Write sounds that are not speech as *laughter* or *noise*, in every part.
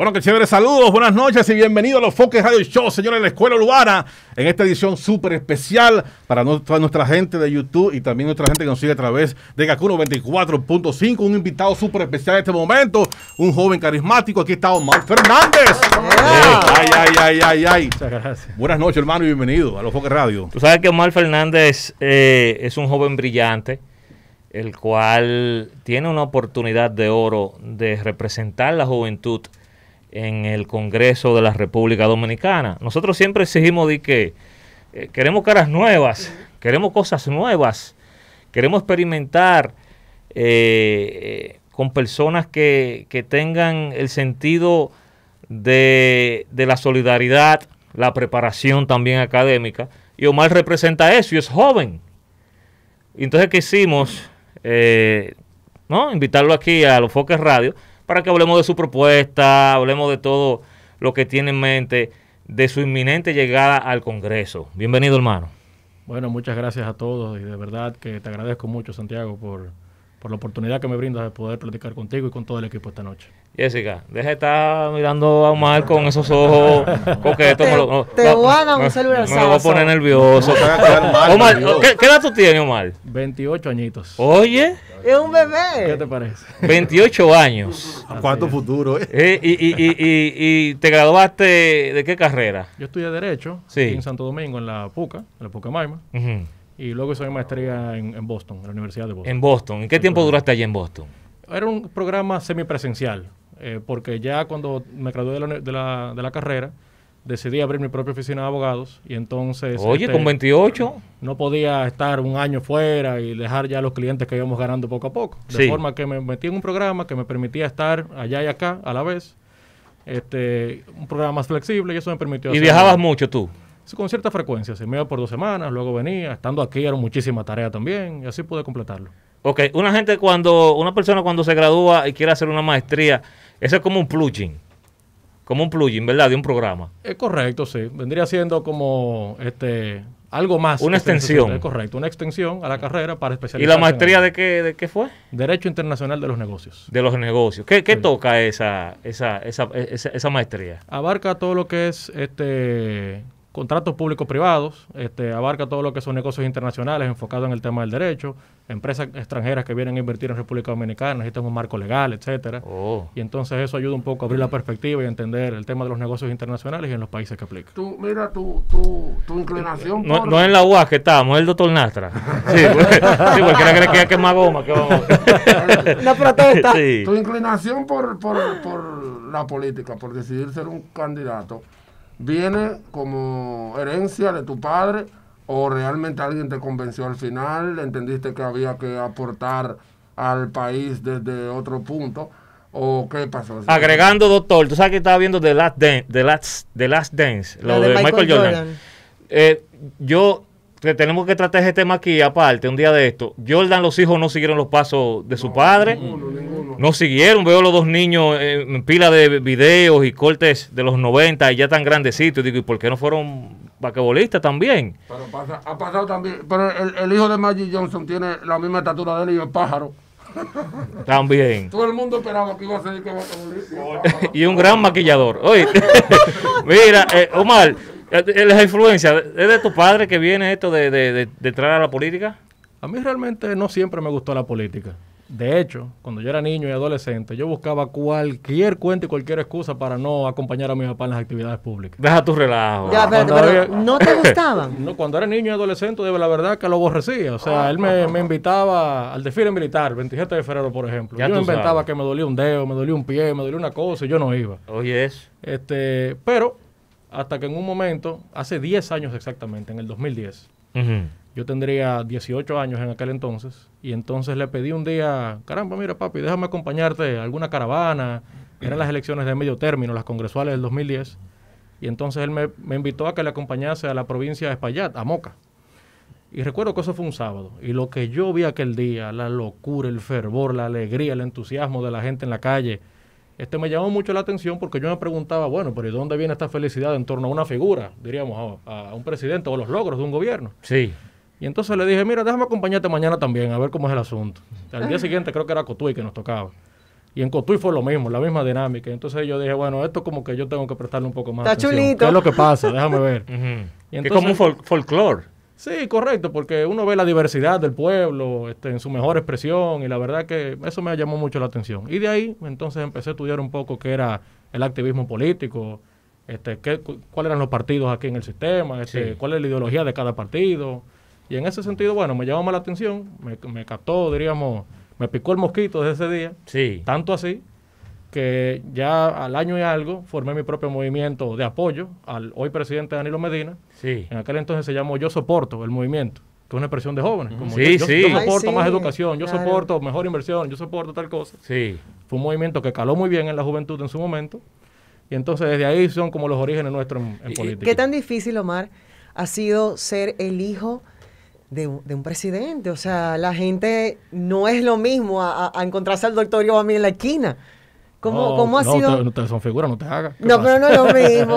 Bueno, qué chévere, saludos, buenas noches y bienvenidos a los Foques Radio Show, señores de la Escuela Urbana, en esta edición súper especial para nuestra, gente de YouTube y también nuestra gente que nos sigue a través de Gacuno 24.5. Un invitado súper especial en este momento, un joven carismático. Aquí está Omar Fernández. ay, ay, ay, ay, ay. gracias. Buenas noches, hermano, y bienvenido a los Foques Radio. Tú sabes que Omar Fernández eh, es un joven brillante el cual tiene una oportunidad de oro de representar la juventud en el Congreso de la República Dominicana. Nosotros siempre exigimos de que eh, queremos caras nuevas, queremos cosas nuevas, queremos experimentar eh, eh, con personas que, tengan el sentido de, la solidaridad, la preparación también académica. Y Omar representa eso y es joven. Entonces, ¿qué hicimos? ¿no? Invitarlo aquí a los Foques Radio para que hablemos de su propuesta, hablemos de todo lo que tiene en mente de su inminente llegada al Congreso. Bienvenido, hermano. Bueno, muchas gracias a todos y de verdad que te agradezco mucho, Santiago, por, por la oportunidad que me brindas de poder platicar contigo y con todo el equipo esta noche. Jessica, deja de estar mirando a Omar con esos ojos *laughs* coquetos. Te, te voy a poner nervioso. celular Me, a poner nervioso. Omar, ¿qué, edad tú tienes, Omar? 28 añitos. Oye. Es un bebé. ¿Qué te parece? 28 años. ¿Cuánto futuro? Eh? eh y, y, y, y, te graduaste de qué carrera? Yo estudié Derecho sí. en Santo Domingo, en la PUCA, en la PUCA Maima y luego hice mi maestría en, Boston, en la Universidad de Boston. En Boston. ¿En qué tiempo duraste allí en Boston? Era un programa semipresencial, eh, porque ya cuando me gradué de la, de la, carrera, decidí abrir mi propia oficina de abogados y entonces... Oye, este, con 28. No podía estar un año fuera y dejar ya los clientes que íbamos ganando poco a poco. De forma que me metí en un programa que me permitía estar allá y acá a la vez. Este, un programa más flexible y eso me permitió... ¿Y viajabas mucho tú? con cierta frecuencia, se me iba por dos semanas, luego venía, estando aquí era muchísima tarea también, y así pude completarlo. Ok, una gente cuando, una persona cuando se gradúa y quiere hacer una maestría, eso es como un plugin, como un plugin, ¿verdad? De un programa. Es correcto, sí. Vendría siendo como este algo más. Una extensión. Es correcto, una extensión a la carrera para especializar ¿Y la maestría de, qué, de fue? Derecho Internacional de los Negocios. De los negocios. ¿Qué, toca esa, esa, esa, esa, esa maestría? Abarca todo lo que es este contratos públicos privados, este, abarca todo lo que son negocios internacionales enfocados en el tema del derecho, empresas extranjeras que vienen a invertir en República Dominicana, necesitan un marco legal, etcétera. Oh. Y entonces eso ayuda un poco a abrir la perspectiva y entender el tema de los negocios internacionales y en los países que aplica. Tú, mira tu, tu, inclinación. No, es en la UAS que estamos, el doctor Nastra. *laughs* sí, porque, pues, pues, que es más goma que *laughs* protesta. Tu inclinación por, por, por la política, por decidir ser un candidato viene como herencia de tu padre o realmente alguien te convenció al final, entendiste que había que aportar al país desde otro punto. ¿O qué pasó? Agregando, doctor, tú sabes que estaba viendo The Last Dance, Last, The Last Dance lo, de, Michael, Jordan. Eh, yo tenemos que tratar este tema aquí aparte, un día de esto. Jordan, los hijos no siguieron los pasos de su padre. Ninguno, ninguno. No siguieron. Veo los dos niños en pila de videos y cortes de los 90 y ya tan grandecitos. Digo, ¿y por qué no fueron vaquebolistas también? Pero ha pasado también. Pero el, hijo de Maggie Johnson tiene la misma estatura de él y el pájaro. *laughs* También. Todo el mundo esperaba que iba a ser que *laughs* y un gran maquillador. Oye, *laughs* mira, eh, Omar, eh, eh, ¿La influencia? ¿Es de tu padre que viene esto de, de, entrar a la política? A mí realmente no siempre me gustó la política. De hecho, cuando yo era niño y adolescente, yo buscaba cualquier cuenta y cualquier excusa para no acompañar a mi papá en las actividades públicas. Deja tu relajo. pero, ¿no te gustaban? *laughs* No, cuando era niño y adolescente, la verdad que lo aborrecía. O sea, él me, invitaba al desfile militar, 27 de febrero, por ejemplo. Ya yo inventaba que me dolía un dedo, me dolía un pie, me dolía una cosa y yo no iba. Oye, Este, pero hasta que en un momento, hace 10 años exactamente, en el 2010, yo tendría 18 años en aquel entonces, y entonces le pedí un día, caramba, mira papi, déjame acompañarte a alguna caravana, eran las elecciones de medio término, las congresuales del 2010, y entonces él me, me invitó a que le acompañase a la provincia de Espaillat, a Moca. Y recuerdo que eso fue un sábado. Y lo que yo vi aquel día, la locura, el fervor, la alegría, el entusiasmo de la gente en la calle, este me llamó mucho la atención porque yo me preguntaba, bueno, pero ¿y dónde viene esta felicidad en torno a una figura, diríamos, a, un presidente o los logros de un gobierno? Sí. Y entonces le dije, mira, déjame acompañarte mañana también, a ver cómo es el asunto. Al día siguiente creo que era Cotuí que nos tocaba. Y en Cotuí fue lo mismo, la misma dinámica. Entonces yo dije, bueno, esto como que yo tengo que prestarle un poco más Está atención. chulito. ¿Qué es lo que pasa? Déjame ver. *laughs* es como un folclore. Sí, correcto, porque uno ve la diversidad del pueblo este, en su mejor expresión y la verdad que eso me llamó mucho la atención. Y de ahí entonces empecé a estudiar un poco qué era el activismo político, este, qué, cuáles eran los partidos aquí en el sistema, este, cuál es la ideología de cada partido. Y en ese sentido, bueno, me llamó más la atención, me, me captó, diríamos, me picó el mosquito desde ese día. Sí. Tanto así que ya al año y algo formé mi propio movimiento de apoyo al hoy presidente Danilo Medina. Sí. En aquel entonces se llamó Yo Soporto, el movimiento, que es una expresión de jóvenes. Como yo, soporto más educación, yo soporto mejor inversión, yo soporto tal cosa. Fue un movimiento que caló muy bien en la juventud en su momento. Y entonces desde ahí son como los orígenes nuestros en, política. ¿Qué tan difícil, Omar, ha sido ser el hijo de un, presidente? O sea, la gente no es lo mismo a, a encontrarse al doctor Yo a mí en la esquina. ¿Cómo, no, ha sido? no son figuras, no te hagas. No, pero no es lo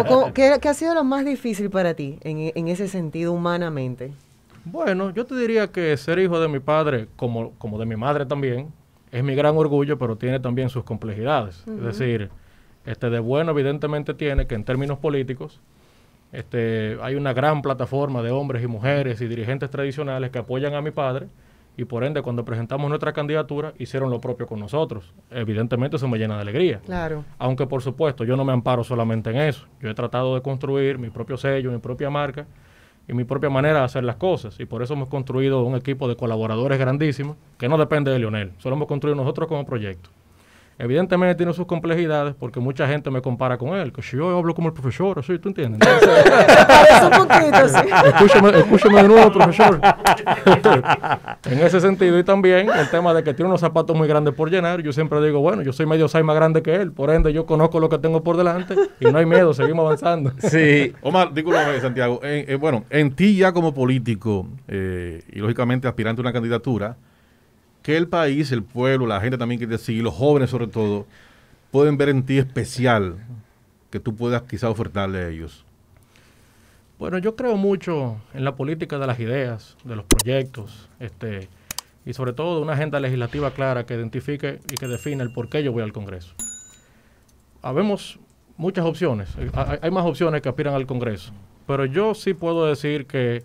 mismo. *laughs* Qué, ha sido lo más difícil para ti en, ese sentido humanamente? Bueno, yo te diría que ser hijo de mi padre, como, como de mi madre también, es mi gran orgullo, pero tiene también sus complejidades. Es decir, este de bueno evidentemente tiene que en términos políticos este, hay una gran plataforma de hombres y mujeres y dirigentes tradicionales que apoyan a mi padre, y por ende cuando presentamos nuestra candidatura hicieron lo propio con nosotros. Evidentemente eso me llena de alegría. Claro. Aunque por supuesto yo no me amparo solamente en eso. Yo he tratado de construir mi propio sello, mi propia marca y mi propia manera de hacer las cosas y por eso hemos construido un equipo de colaboradores grandísimos que no depende de Lionel, solo hemos construido nosotros como proyecto. Evidentemente tiene sus complejidades porque mucha gente me compara con él, que yo hablo como el profesor, eso ¿tú entiendes? Escúchame, de nuevo, profesor. *laughs* en ese sentido, y también el tema de que tiene unos zapatos muy grandes por llenar, yo siempre digo, bueno, yo soy medio seis más grande que él, por ende yo conozco lo que tengo por delante y no hay miedo, seguimos avanzando. *laughs* Sí, Omar, dígame, Santiago, eh, bueno, en ti ya como político eh, y lógicamente aspirante a una candidatura, que el país, el pueblo, la gente también quiere decir, los jóvenes sobre todo, pueden ver en ti especial que tú puedas quizá ofertarle a ellos? Bueno, yo creo mucho en la política de las ideas, de los proyectos, este, y sobre todo una agenda legislativa clara que identifique y que define el por qué yo voy al Congreso. Habemos muchas opciones, eh, hay más opciones que aspiran al Congreso, pero yo sí puedo decir que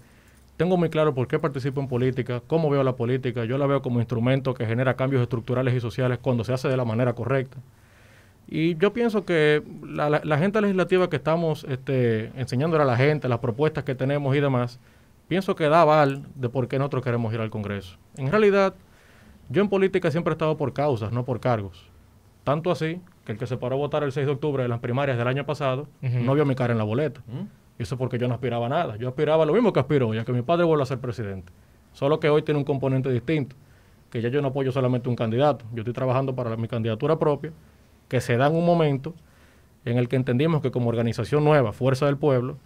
tengo muy claro por qué participo en política, cómo veo la política. Yo la veo como instrumento que genera cambios estructurales y sociales cuando se hace de la manera correcta. Y yo pienso que la, gente legislativa que estamos este, enseñándole a la gente, las propuestas que tenemos y demás, pienso que da aval de por qué nosotros queremos ir al Congreso. En realidad, yo en política siempre he estado por causas, no por cargos. Tanto así que el que se paró a votar el 6 de octubre de las primarias del año pasado no vio mi cara en la boleta. Mm eso porque yo no aspiraba a nada. Yo aspiraba a lo mismo que aspiro hoy, a que mi padre vuelva a ser presidente. Solo que hoy tiene un componente distinto, que ya yo no apoyo solamente un candidato. Yo estoy trabajando para mi candidatura propia, que se da en un momento en el que entendimos que como organización nueva, Fuerza del Pueblo,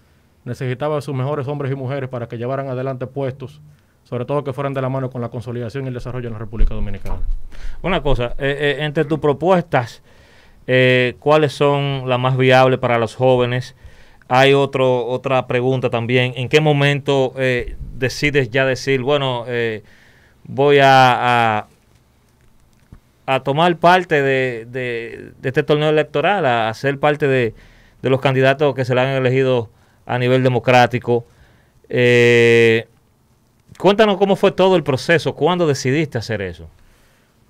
necesitaba a sus mejores hombres y mujeres para que llevaran adelante puestos, sobre todo que fueran de la mano con la consolidación y el desarrollo en la República Dominicana. Una cosa, eh, eh, entre tus propuestas, eh, ¿cuáles son las más viables para los jóvenes? Hay otro, otra pregunta también. ¿En qué momento eh, decides ya decir, bueno, eh, voy a, a, tomar parte de, este torneo electoral, a, ser parte de, de, los candidatos que se le han elegido a nivel democrático? Eh, cuéntanos cómo fue todo el proceso, cuándo decidiste hacer eso.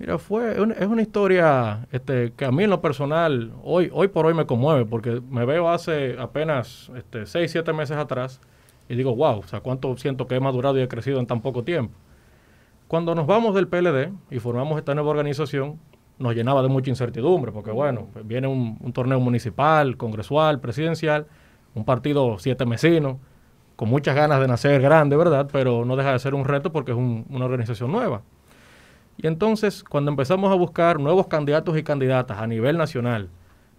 Mira, fue es una historia este, que a mí en lo personal, hoy, hoy por hoy me conmueve, porque me veo hace apenas este, siete meses atrás y digo, wow, o sea, cuánto siento que he madurado y he crecido en tan poco tiempo. Cuando nos vamos del PLD y formamos esta nueva organización, nos llenaba de mucha incertidumbre, porque bueno, viene un, torneo municipal, congresual, presidencial, un partido siete mesino, con muchas ganas de nacer grande, ¿verdad? Pero no deja de ser un reto porque es una organización nueva. Y entonces, cuando empezamos a buscar nuevos candidatos y candidatas a nivel nacional,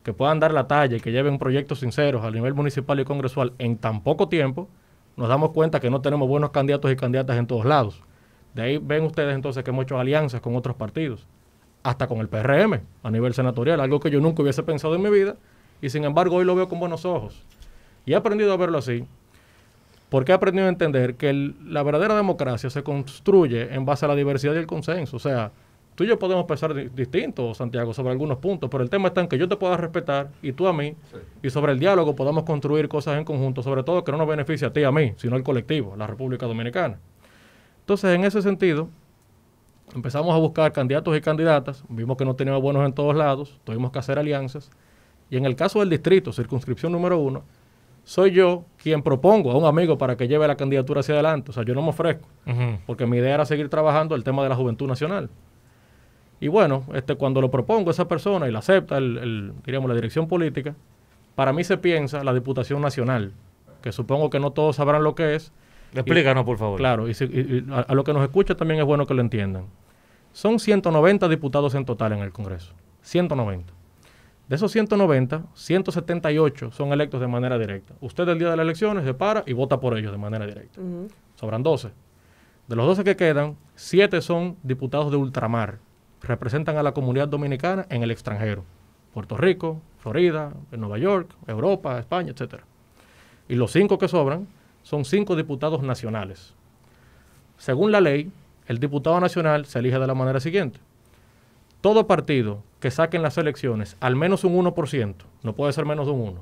que puedan dar la talla y que lleven proyectos sinceros a nivel municipal y congresual en tan poco tiempo, nos damos cuenta que no tenemos buenos candidatos y candidatas en todos lados. De ahí ven ustedes entonces que hemos hecho alianzas con otros partidos, hasta con el PRM a nivel senatorial, algo que yo nunca hubiese pensado en mi vida, y sin embargo hoy lo veo con buenos ojos. Y he aprendido a verlo así, porque he aprendido a entender que la verdadera democracia se construye en base a la diversidad y el consenso. O sea, tú y yo podemos pensar distinto, Santiago, sobre algunos puntos, pero el tema está en que yo te pueda respetar y tú a mí, y sobre el diálogo podamos construir cosas en conjunto, sobre todo que no nos beneficie a ti y a mí, sino al colectivo, la República Dominicana. Entonces, en ese sentido, empezamos a buscar candidatos y candidatas, vimos que no teníamos buenos en todos lados, tuvimos que hacer alianzas, y en el caso del distrito, circunscripción número uno, soy yo quien propongo a un amigo para que lleve la candidatura hacia adelante. O sea, yo no me ofrezco, porque mi idea era seguir trabajando el tema de la juventud nacional. Y bueno, este, cuando lo propongo a esa persona y la acepta, el, la dirección política, para mí se piensa la Diputación Nacional, que supongo que no todos sabrán lo que es. Explícanos, por favor. Claro, y, a, a, lo que nos escucha también es bueno que lo entiendan. Son 190 diputados en total en el Congreso. 190. De esos 190, 178 son electos de manera directa. Usted el día de las elecciones se para y vota por ellos de manera directa. Sobran 12. De los 12 que quedan, 7 son diputados de ultramar. Representan a la comunidad dominicana en el extranjero. Puerto Rico, Florida, Nueva York, Europa, España, etcétera. Y los 5 que sobran son 5 diputados nacionales. Según la ley, el diputado nacional se elige de la manera siguiente todo partido que saque en las elecciones al menos un 1%, no puede ser menos de un 1,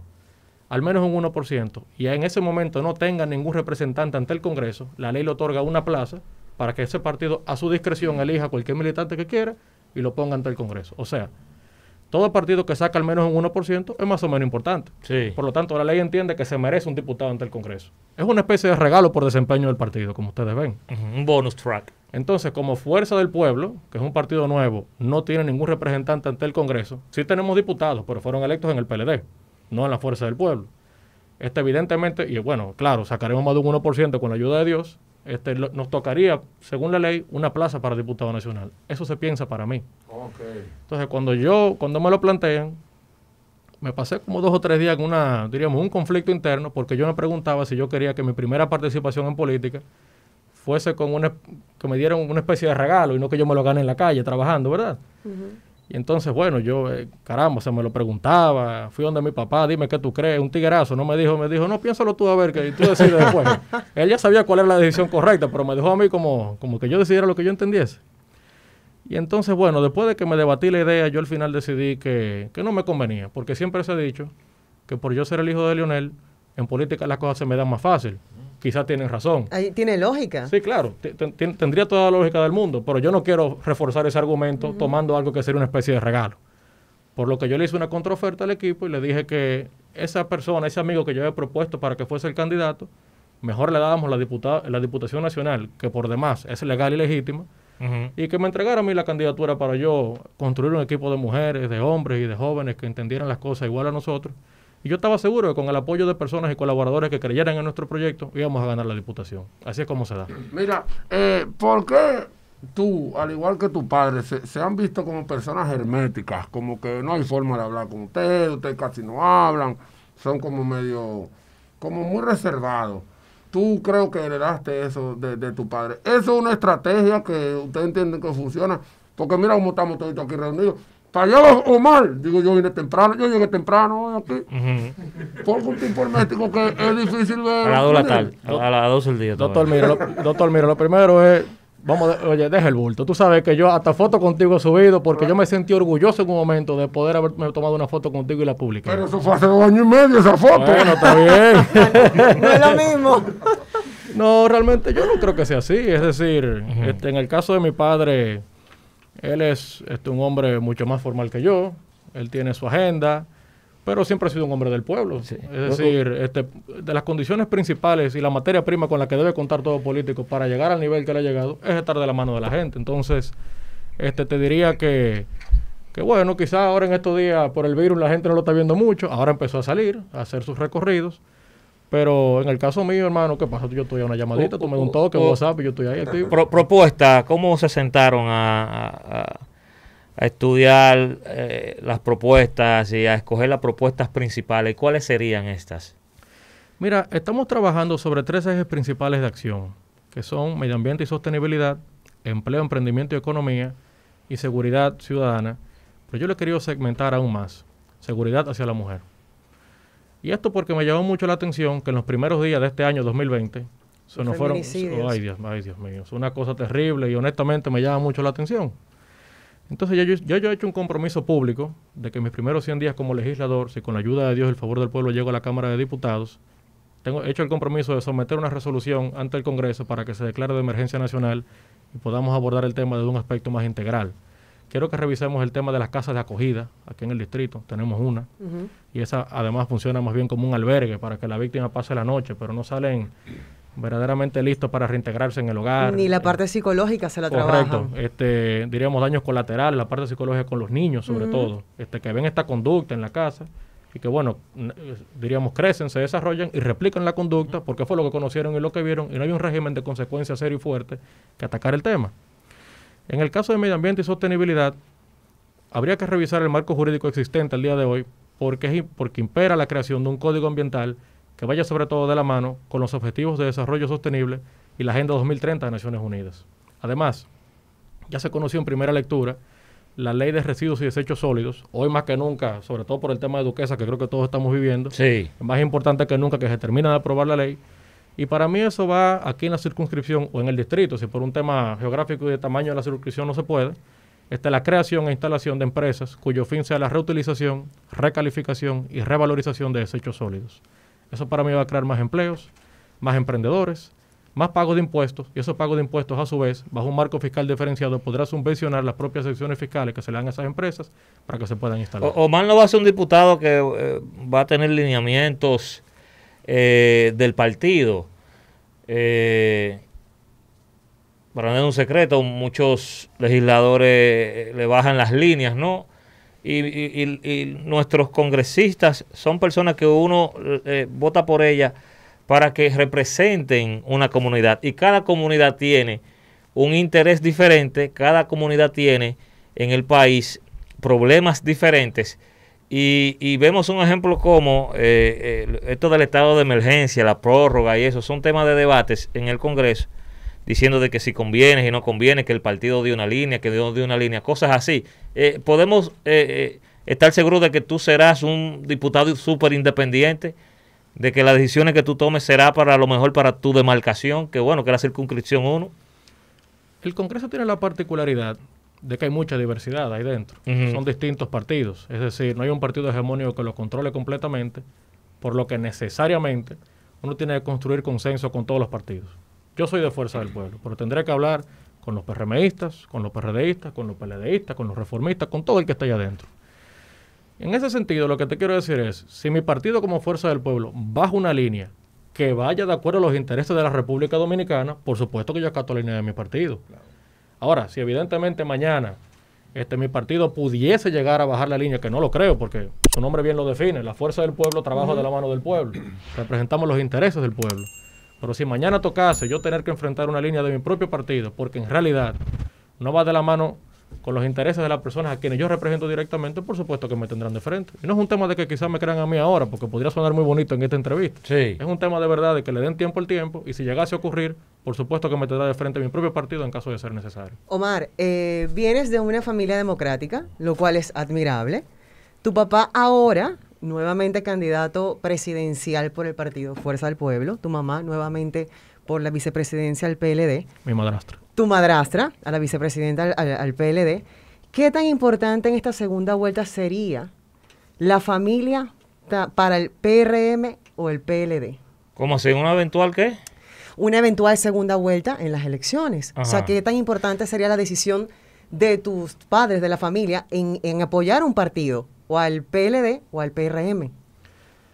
al menos un 1%, y en ese momento no tenga ningún representante ante el Congreso, la ley le otorga una plaza para que ese partido a su discreción elija cualquier militante que quiera y lo ponga ante el Congreso. O sea, todo partido que saca al menos un 1% es más o menos importante. Sí. Por lo tanto, la ley entiende que se merece un diputado ante el Congreso. Es una especie de regalo por desempeño del partido, como ustedes ven. Un bonus track. Entonces, como Fuerza del Pueblo, que es un partido nuevo, no tiene ningún representante ante el Congreso, sí tenemos diputados, pero fueron electos en el PLD, no en la Fuerza del Pueblo. Este, evidentemente, y bueno, claro, sacaremos más de un 1% con la ayuda de Dios, este, nos tocaría, según la ley, una plaza para diputado nacional. Eso se piensa para mí. Entonces, cuando yo, cuando me lo plantean, me pasé como dos o tres días en una, diríamos, un conflicto interno, porque yo me preguntaba si yo quería que mi primera participación en política fuese con una, que me dieron una especie de regalo y no que yo me lo gane en la calle trabajando, ¿verdad? Y entonces, bueno, yo, eh, caramba, se me lo preguntaba, fui donde mi papá, dime qué tú crees, un tiguerazo, no me dijo, me dijo, no, piénsalo tú a ver, que tú decides después. *laughs* Él ya sabía cuál era la decisión correcta, pero me dejó a mí como, como que yo decidiera lo que yo entendiese. Y entonces, bueno, después de que me debatí la idea, yo al final decidí que, que no me convenía, porque siempre se ha dicho que por yo ser el hijo de Lionel, en política las cosas se me dan más fácil quizás tienen razón. Ahí tiene lógica. Sí, claro, tendría toda la lógica del mundo, pero yo no quiero reforzar ese argumento tomando algo que sería una especie de regalo. Por lo que yo le hice una contraoferta al equipo y le dije que esa persona, ese amigo que yo había propuesto para que fuese el candidato, mejor le dábamos la, la Diputación Nacional, que por demás es legal y legítima, y que me entregara a mí la candidatura para yo construir un equipo de mujeres, de hombres y de jóvenes que entendieran las cosas igual a nosotros y yo estaba seguro que con el apoyo de personas y colaboradores que creyeran en nuestro proyecto íbamos a ganar la diputación. Así es como se da. Mira, eh, ¿por qué tú, al igual que tu padre, se, han visto como personas herméticas? Como que no hay forma de hablar con ustedes, ustedes casi no hablan, son como medio, como muy reservados. Tú creo que heredaste eso de, tu padre. Eso es una estrategia que ustedes entienden que funciona. Porque mira cómo estamos todos aquí reunidos. Para o Omar, digo yo vine temprano, yo llegué temprano aquí. Uh Por un tiempo hermético que es difícil ver. A las 2 la tarde, a las 12 del día. Doctor mira, lo, doctor, mira, lo primero es Vamos, oye, deja el bulto. Tú sabes que yo hasta foto contigo he subido porque yo me sentí orgulloso en un momento de poder haberme tomado una foto contigo y la publicar. Pero eso fue hace dos años y medio esa foto. Bueno, está bien. *laughs* no es lo mismo. no, realmente yo no creo que sea así. Es decir, este, en el caso de mi padre, él es este, un hombre mucho más formal que yo, él tiene su agenda, pero siempre ha sido un hombre del pueblo. Es decir, este, de las condiciones principales y la materia prima con la que debe contar todo político para llegar al nivel que le ha llegado es estar de la mano de la gente. Entonces, este, te diría que, que bueno, quizás ahora en estos días por el virus la gente no lo está viendo mucho, ahora empezó a salir, a hacer sus recorridos pero en el caso mío, hermano, ¿qué pasa? Yo estoy a una llamadita, tú me un toque, WhatsApp, y yo estoy ahí activo. Eh, propuesta, ¿cómo se sentaron a, estudiar eh, las propuestas y a escoger las propuestas principales? ¿Cuáles serían estas? Mira, estamos trabajando sobre tres ejes principales de acción, que son medio ambiente y sostenibilidad, empleo, emprendimiento y economía, y seguridad ciudadana. Pero yo le he querido segmentar aún más, seguridad hacia la mujer. Y esto porque me llamó mucho la atención que en los primeros días de este año 2020 se nos fueron. ay, Dios, ay, Dios mío. Es una cosa terrible y honestamente me llama mucho la atención. Entonces, yo, yo, he hecho un compromiso público de que mis primeros 100 días como legislador, si con la ayuda de Dios y el favor del pueblo llego a la Cámara de Diputados, tengo hecho el compromiso de someter una resolución ante el Congreso para que se declare de emergencia nacional y podamos abordar el tema desde un aspecto más integral. Quiero que revisemos el tema de las casas de acogida. Aquí en el distrito tenemos una. Y esa además funciona más bien como un albergue para que la víctima pase la noche, pero no salen verdaderamente listos para reintegrarse en el hogar. Ni la eh, parte psicológica se la correcto, Este, diríamos daños colaterales, la parte psicológica con los niños sobre todo, este, que ven esta conducta en la casa y que bueno, eh, diríamos crecen, se desarrollan y replican la conducta porque fue lo que conocieron y lo que vieron y no hay un régimen de consecuencias serio y fuerte que atacar el tema. En el caso de medio ambiente y sostenibilidad, habría que revisar el marco jurídico existente al día de hoy porque, porque impera la creación de un código ambiental que vaya sobre todo de la mano con los objetivos de desarrollo sostenible y la Agenda 2030 de Naciones Unidas. Además, ya se conoció en primera lectura la ley de residuos y desechos sólidos, hoy más que nunca, sobre todo por el tema de Duquesa, que creo que todos estamos viviendo, sí. más importante que nunca que se termina de aprobar la ley, y para mí eso va aquí en la circunscripción o en el distrito, si por un tema geográfico y de tamaño de la circunscripción no se puede, está la creación e instalación de empresas cuyo fin sea la reutilización, recalificación y revalorización de desechos sólidos. Eso para mí va a crear más empleos, más emprendedores, más pagos de impuestos y esos pagos de impuestos a su vez, bajo un marco fiscal diferenciado, podrá subvencionar las propias secciones fiscales que se le dan a esas empresas para que se puedan instalar. O, Omar no va a ser un diputado que eh, va a tener lineamientos eh, del partido. Eh, para no es un secreto, muchos legisladores eh, le bajan las líneas, ¿no? Y, nuestros congresistas son personas que uno vota por ellas para que representen una comunidad. Y cada comunidad tiene un interés diferente, cada comunidad tiene en el país problemas diferentes y, vemos un ejemplo como eh, eh, esto del estado de emergencia, la prórroga y eso, son temas de debates en el Congreso, diciendo de que si conviene, si no conviene, que el partido dio una línea, que no dio una línea, cosas así. Eh, podemos estar seguros de que tú serás un diputado súper independiente, de que las decisiones que tú tomes será para lo mejor para tu demarcación, que bueno, que la circunscripción 1. El Congreso tiene la particularidad de que hay mucha diversidad ahí dentro. Son distintos partidos. Es decir, no hay un partido hegemónico que lo controle completamente, por lo que necesariamente uno tiene que construir consenso con todos los partidos. Yo soy de Fuerza del Pueblo, pero tendré que hablar con los PRMistas, con los PRDistas, con los PLDistas, con los reformistas, con todo el que está allá adentro. En ese sentido, lo que te quiero decir es, si mi partido como Fuerza del Pueblo baja una línea que vaya de acuerdo a los intereses de la República Dominicana, por supuesto que yo acato la línea de mi partido. Claro. Ahora, si evidentemente mañana este, mi partido pudiese llegar a bajar la línea, que no lo creo, porque su nombre bien lo define, la fuerza del pueblo trabaja de la mano del pueblo, representamos los intereses del pueblo. Pero si mañana tocase yo tener que enfrentar una línea de mi propio partido, porque en realidad no va de la mano con los intereses de las personas a quienes yo represento directamente, por supuesto que me tendrán de frente. Y no es un tema de que quizás me crean a mí ahora, porque podría sonar muy bonito en esta entrevista. Sí. Es un tema de verdad de que le den tiempo al tiempo y si llegase a ocurrir, por supuesto que me da de frente mi propio partido en caso de ser necesario. Omar, eh, vienes de una familia democrática, lo cual es admirable. Tu papá ahora, nuevamente candidato presidencial por el partido Fuerza del Pueblo, tu mamá nuevamente por la vicepresidencia al PLD. Mi madrastra. Tu madrastra, a la vicepresidenta al, PLD. ¿Qué tan importante en esta segunda vuelta sería la familia para el PRM o el PLD? ¿Cómo así? un eventual qué? una eventual segunda vuelta en las elecciones. O sea, qué tan importante sería la decisión de tus padres, de la familia, en, en apoyar un partido, o al PLD o al PRM.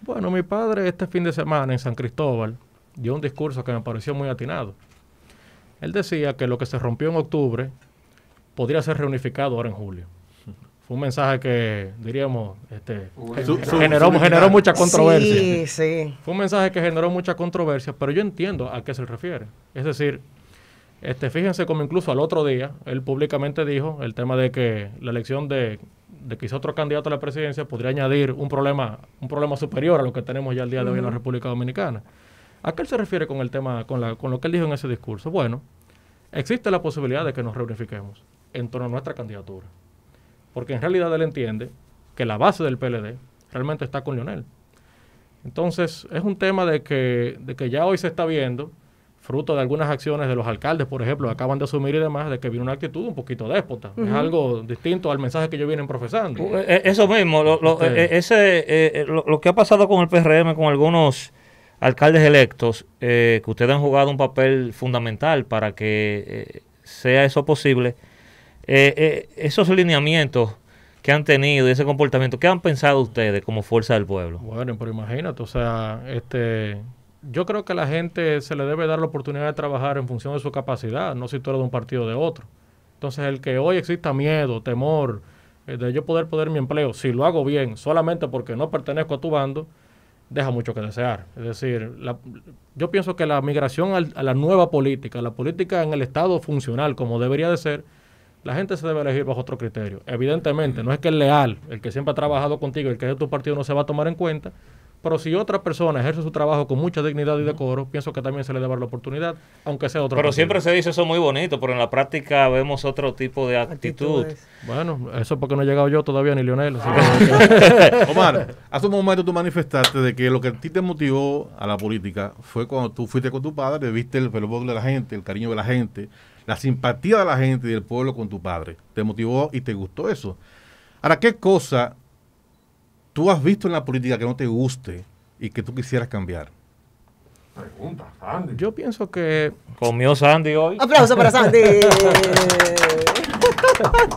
Bueno, mi padre este fin de semana en San Cristóbal dio un discurso que me pareció muy atinado. Él decía que lo que se rompió en octubre podría ser reunificado ahora en julio fue un mensaje que, diríamos, este, generó, generó mucha controversia. Sí, sí. Fue un mensaje que generó mucha controversia, pero yo entiendo a qué se refiere. Es decir, este, fíjense como incluso al otro día, él públicamente dijo el tema de que la elección de, de quizá otro candidato a la presidencia podría añadir un problema, un problema superior a lo que tenemos ya el día de hoy en la República Dominicana. ¿A qué él se refiere con el tema, con, la, con lo que él dijo en ese discurso? Bueno, existe la posibilidad de que nos reunifiquemos en torno a nuestra candidatura porque en realidad él entiende que la base del PLD realmente está con Lionel. Entonces, es un tema de que, que ya hoy se está viendo, fruto de algunas acciones de los alcaldes, por ejemplo, acaban de asumir y demás, de que viene una actitud un poquito déspota. Es algo distinto al mensaje que ellos vienen profesando. Uh, eh, eso mismo, lo, este eh, ese, eh, lo, que ha pasado con el PRM, con algunos alcaldes electos, que ustedes han jugado un papel fundamental para que sea eso posible eh, eh, esos lineamientos que han tenido y ese comportamiento, ¿qué han pensado ustedes como fuerza del pueblo? Bueno, pero imagínate, o sea, este, yo creo que a la gente se le debe dar la oportunidad de trabajar en función de su capacidad, no si tú eres de un partido o de otro. Entonces, el que hoy exista miedo, temor, eh, de yo poder poder mi empleo, si lo hago bien, solamente porque no pertenezco a tu bando, deja mucho que desear. Es decir, yo pienso que la migración a la nueva política, la política en el Estado funcional como debería de ser, la gente se debe elegir bajo otro criterio. Evidentemente, no es que el leal, el que siempre ha trabajado contigo, el que es de tu partido, no se va a tomar en cuenta, pero si otra persona ejerce su trabajo con mucha dignidad y decoro, pienso que también se le debe dar la oportunidad, aunque sea otro. Pero siempre se dice eso muy bonito, pero en la práctica vemos otro tipo de actitud. Bueno, eso porque no he llegado yo todavía ni Lionel. *laughs* Omar, hace un momento tú manifestaste de que lo que a ti te motivó a la política fue cuando tú fuiste con tu padre, viste el fervor de la gente, el cariño de la gente, la simpatía de la gente y del pueblo con tu padre. Te motivó y te gustó eso. Ahora, ¿qué cosa tú has visto en la política que no te guste y que tú quisieras cambiar? Pregunta, Sandy. Yo pienso que comió Sandy hoy. Aplauso para Sandy. *laughs*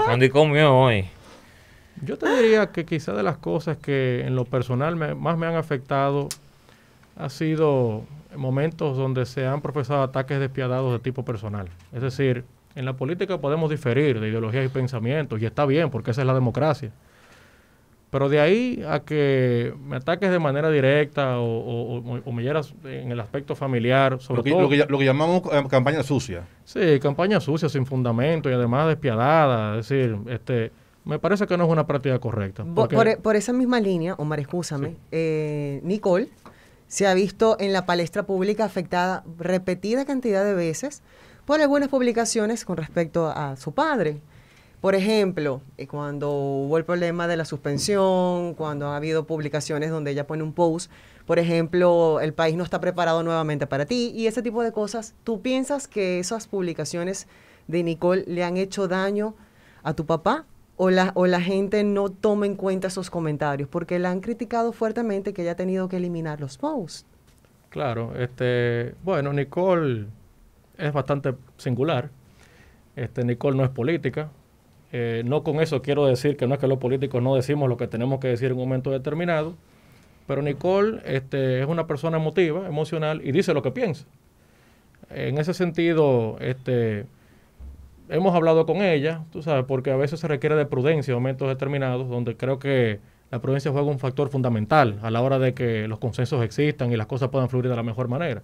Sandy comió hoy. Yo te diría que quizás de las cosas que en lo personal más me han afectado ha sido momentos donde se han profesado ataques despiadados de tipo personal. Es decir, en la política podemos diferir de ideologías y pensamientos, y está bien, porque esa es la democracia. Pero de ahí a que me ataques de manera directa o, o, me hieras en el aspecto familiar, sobre lo que, todo. Lo que, llamamos campaña sucia. Sí, campaña sucia, sin fundamento y además despiadada. Es decir, este, me parece que no es una práctica correcta. por, esa misma línea, Omar, escúchame, eh, Nicole se ha visto en la palestra pública afectada repetida cantidad de veces por algunas publicaciones con respecto a su padre. Por ejemplo, eh, cuando hubo el problema de la suspensión, cuando ha habido publicaciones donde ella pone un post, por ejemplo, el país no está preparado nuevamente para ti y ese tipo de cosas, ¿tú piensas que esas publicaciones de Nicole le han hecho daño a tu papá? o la, gente no toma en cuenta esos comentarios, porque la han criticado fuertemente que haya tenido que eliminar los posts. Claro, este, bueno, Nicole es bastante singular. Este, Nicole no es política. Eh, no con eso quiero decir que no es que los políticos no decimos lo que tenemos que decir en un momento determinado, pero Nicole este, es una persona emotiva, emocional y dice lo que piensa. En ese sentido, este, hemos hablado con ella, tú sabes, porque a veces se requiere de prudencia en momentos determinados, donde creo que la prudencia juega un factor fundamental a la hora de que los consensos existan y las cosas puedan fluir de la mejor manera.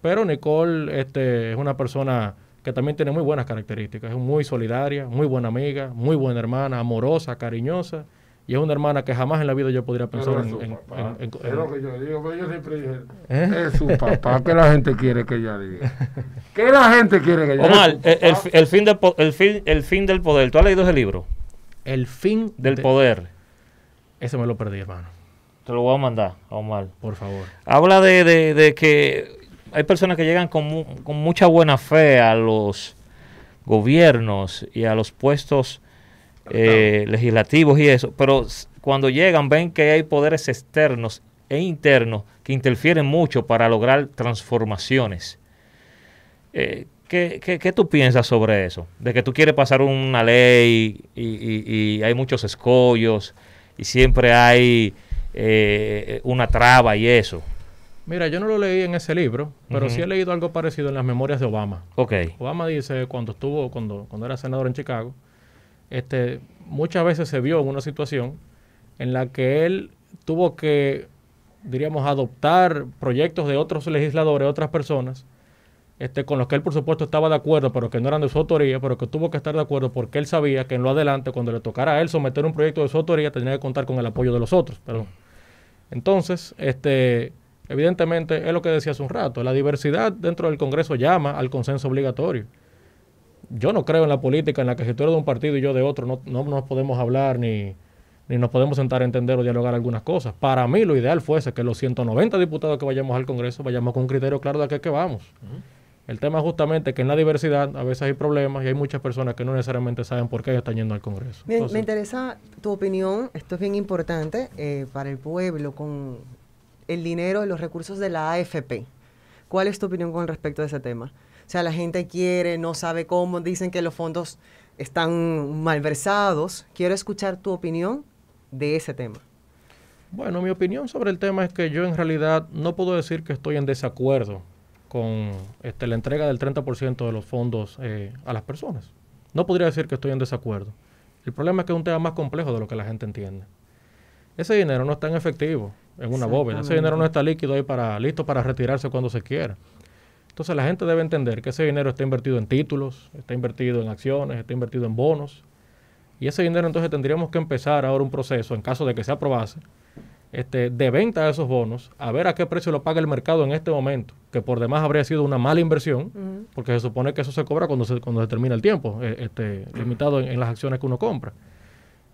Pero Nicole este, es una persona que también tiene muy buenas características, es muy solidaria, muy buena amiga, muy buena hermana, amorosa, cariñosa y es una hermana que jamás en la vida yo podría pensar en, Es lo que yo digo, pero yo siempre dije, ¿Eh? es su papá, que la gente quiere que ella diga. ¿Qué la gente quiere que ella diga? Omar, el, fin del, el, fin, del poder, ¿tú has leído ese libro? El fin del poder. Ese me lo perdí, hermano. Te lo voy a mandar Omar. Por favor. Habla de, que hay personas que llegan con, con mucha buena fe a los gobiernos y a los puestos eh, legislativos y eso, pero cuando llegan ven que hay poderes externos e internos que interfieren mucho para lograr transformaciones. Eh, ¿qué, qué, qué, tú piensas sobre eso? De que tú quieres pasar una ley y, hay muchos escollos y siempre hay eh, una traba y eso. Mira, yo no lo leí en ese libro, pero sí he leído algo parecido en las memorias de Obama. Obama dice cuando estuvo, cuando, cuando era senador en Chicago, este, muchas veces se vio en una situación en la que él tuvo que, diríamos, adoptar proyectos de otros legisladores, otras personas, este, con los que él por supuesto estaba de acuerdo, pero que no eran de su autoría, pero que tuvo que estar de acuerdo porque él sabía que en lo adelante, cuando le tocara a él someter un proyecto de su autoría, tenía que contar con el apoyo de los otros. Entonces, este, evidentemente, es lo que decía hace un rato, la diversidad dentro del Congreso llama al consenso obligatorio yo no creo en la política, en la que si tú de un partido y yo de otro, no, nos podemos hablar ni, ni nos podemos sentar a entender o dialogar algunas cosas. Para mí lo ideal fuese que los 190 diputados que vayamos al Congreso vayamos con un criterio claro de a qué que vamos. El tema justamente que en la diversidad a veces hay problemas y hay muchas personas que no necesariamente saben por qué están yendo al Congreso. Me, me interesa tu opinión, esto es bien importante eh, para el pueblo, con el dinero y los recursos de la AFP. ¿Cuál es tu opinión con respecto a ese tema? O sea, la gente quiere, no sabe cómo, dicen que los fondos están malversados. Quiero escuchar tu opinión de ese tema. Bueno, mi opinión sobre el tema es que yo en realidad no puedo decir que estoy en desacuerdo con este, la entrega del 30% de los fondos eh, a las personas. No podría decir que estoy en desacuerdo. El problema es que es un tema más complejo de lo que la gente entiende. Ese dinero no está en efectivo, en una bóveda. Ese dinero no está líquido ahí para listo para retirarse cuando se quiera. Entonces la gente debe entender que ese dinero está invertido en títulos, está invertido en acciones, está invertido en bonos. Y ese dinero entonces tendríamos que empezar ahora un proceso, en caso de que se aprobase, este, de venta de esos bonos, a ver a qué precio lo paga el mercado en este momento, que por demás habría sido una mala inversión, porque se supone que eso se cobra cuando se, cuando termina el tiempo, eh, este, *clears throat* limitado en, en las acciones que uno compra.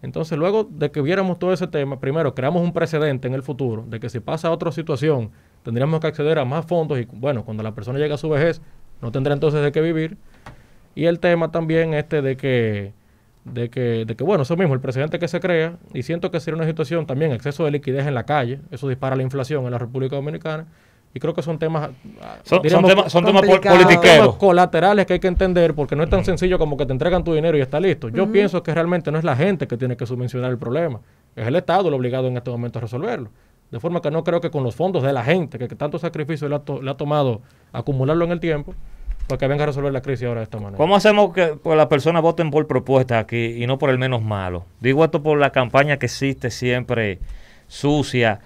Entonces, luego de que viéramos todo ese tema, primero creamos un precedente en el futuro de que si pasa otra situación tendríamos que acceder a más fondos y bueno, cuando la persona llega a su vejez no tendrá entonces de qué vivir. Y el tema también este de que, de que, de que bueno, eso mismo, el presidente que se crea, y siento que sería una situación también, exceso de liquidez en la calle, eso dispara la inflación en la República Dominicana. Y creo que son temas, ah, son, temas, colaterales que hay que entender porque no es tan sencillo como que te entregan tu dinero y está listo. Yo pienso que realmente no es la gente que tiene que subvencionar el problema, es el Estado el obligado en este momento a resolverlo. De forma que no creo que con los fondos de la gente, que, tanto sacrificio le ha, tomado acumularlo en el tiempo, para que venga a resolver la crisis ahora de esta manera. ¿Cómo hacemos que pues, las personas voten por propuestas aquí y no por el menos malo? Digo esto por la campaña que existe siempre sucia,